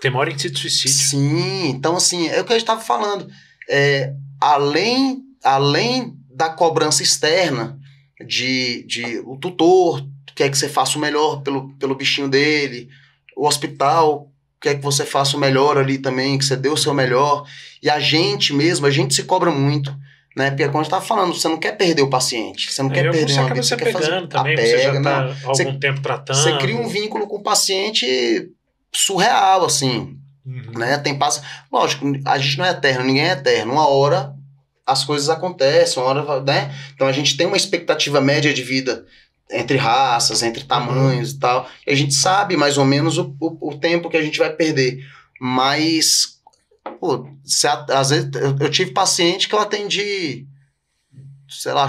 Tem maior índice de suicídio. Sim, então, assim, é o que a gente estava falando. É, além, além da cobrança externa de, de o tutor quer que você faça o melhor pelo, pelo bichinho dele, o hospital quer que você faça o melhor ali também, que você dê o seu melhor. E a gente mesmo, a gente se cobra muito. Né? Porque quando é a gente tá falando, você não quer perder o paciente, você não Eu quer perder você acaba você quer fazer, também, a pega, você já tá né? algum você, tempo tratando. Você cria um vínculo com o paciente surreal, assim. Uhum. Né? Tem passo Lógico, a gente não é eterno, ninguém é eterno. Uma hora as coisas acontecem, uma hora, né? Então a gente tem uma expectativa média de vida entre raças, entre uhum. tamanhos e tal. E a gente sabe mais ou menos o, o, o tempo que a gente vai perder. Mas, pô, se a, às vezes eu, eu, tive paciente que eu atendi, sei lá,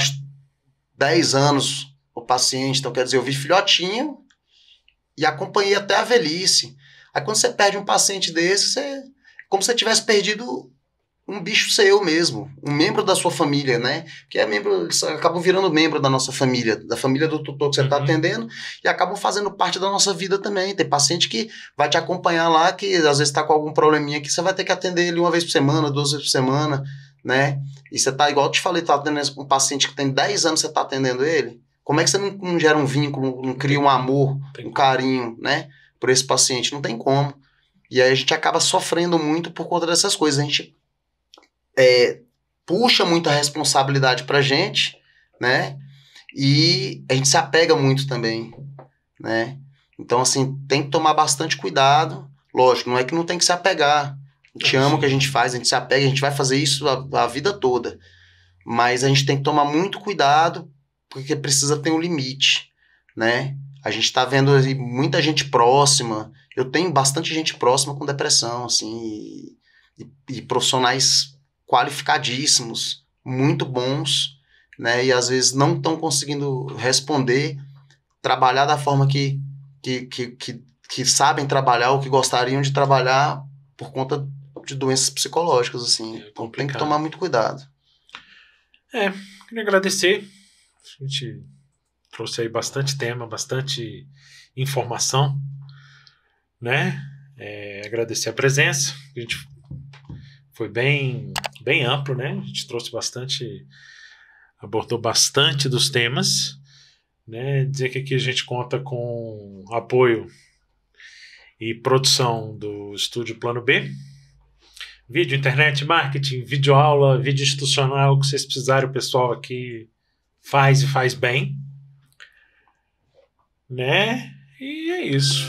10 anos o paciente. Então, quer dizer, eu vi filhotinho e acompanhei até a velhice. Aí quando você perde um paciente desse, você. É como se você tivesse perdido um bicho seu mesmo, um membro da sua família, né? Que é membro, acabam virando membro da nossa família, da família do tutor que você está uhum. atendendo, e acabam fazendo parte da nossa vida também. Tem paciente que vai te acompanhar lá, que às vezes está com algum probleminha que você vai ter que atender ele uma vez por semana, duas vezes por semana, né? E você tá, igual eu te falei, tá atendendo um paciente que tem 10 anos, você está atendendo ele. Como é que você não, não gera um vínculo, não cria um amor, um carinho, né? Por esse paciente? Não tem como. E aí a gente acaba sofrendo muito por conta dessas coisas. A gente é, puxa muita responsabilidade pra gente, né? E a gente se apega muito também, né? Então, assim, tem que tomar bastante cuidado. Lógico, não é que não tem que se apegar. A gente uhum. ama o que a gente faz, a gente se apega, a gente vai fazer isso a, a vida toda. Mas a gente tem que tomar muito cuidado, porque precisa ter um limite, né? A gente tá vendo muita gente próxima. Eu tenho bastante gente próxima com depressão, assim, e, e profissionais qualificadíssimos, muito bons, né? E às vezes não estão conseguindo responder, trabalhar da forma que, que, que, que, que sabem trabalhar ou que gostariam de trabalhar por conta de doenças psicológicas, assim. É então tem que tomar muito cuidado. É, queria agradecer. A gente trouxe aí bastante tema, bastante informação, né? É, agradecer a presença. A gente foi bem bem amplo, né? A gente trouxe bastante, abordou bastante dos temas, né? Dizer que aqui a gente conta com apoio e produção do Estúdio Plano B. Vídeo, internet, marketing, vídeo aula, vídeo institucional, o que vocês precisarem, o pessoal aqui faz e faz bem. Né? E é isso.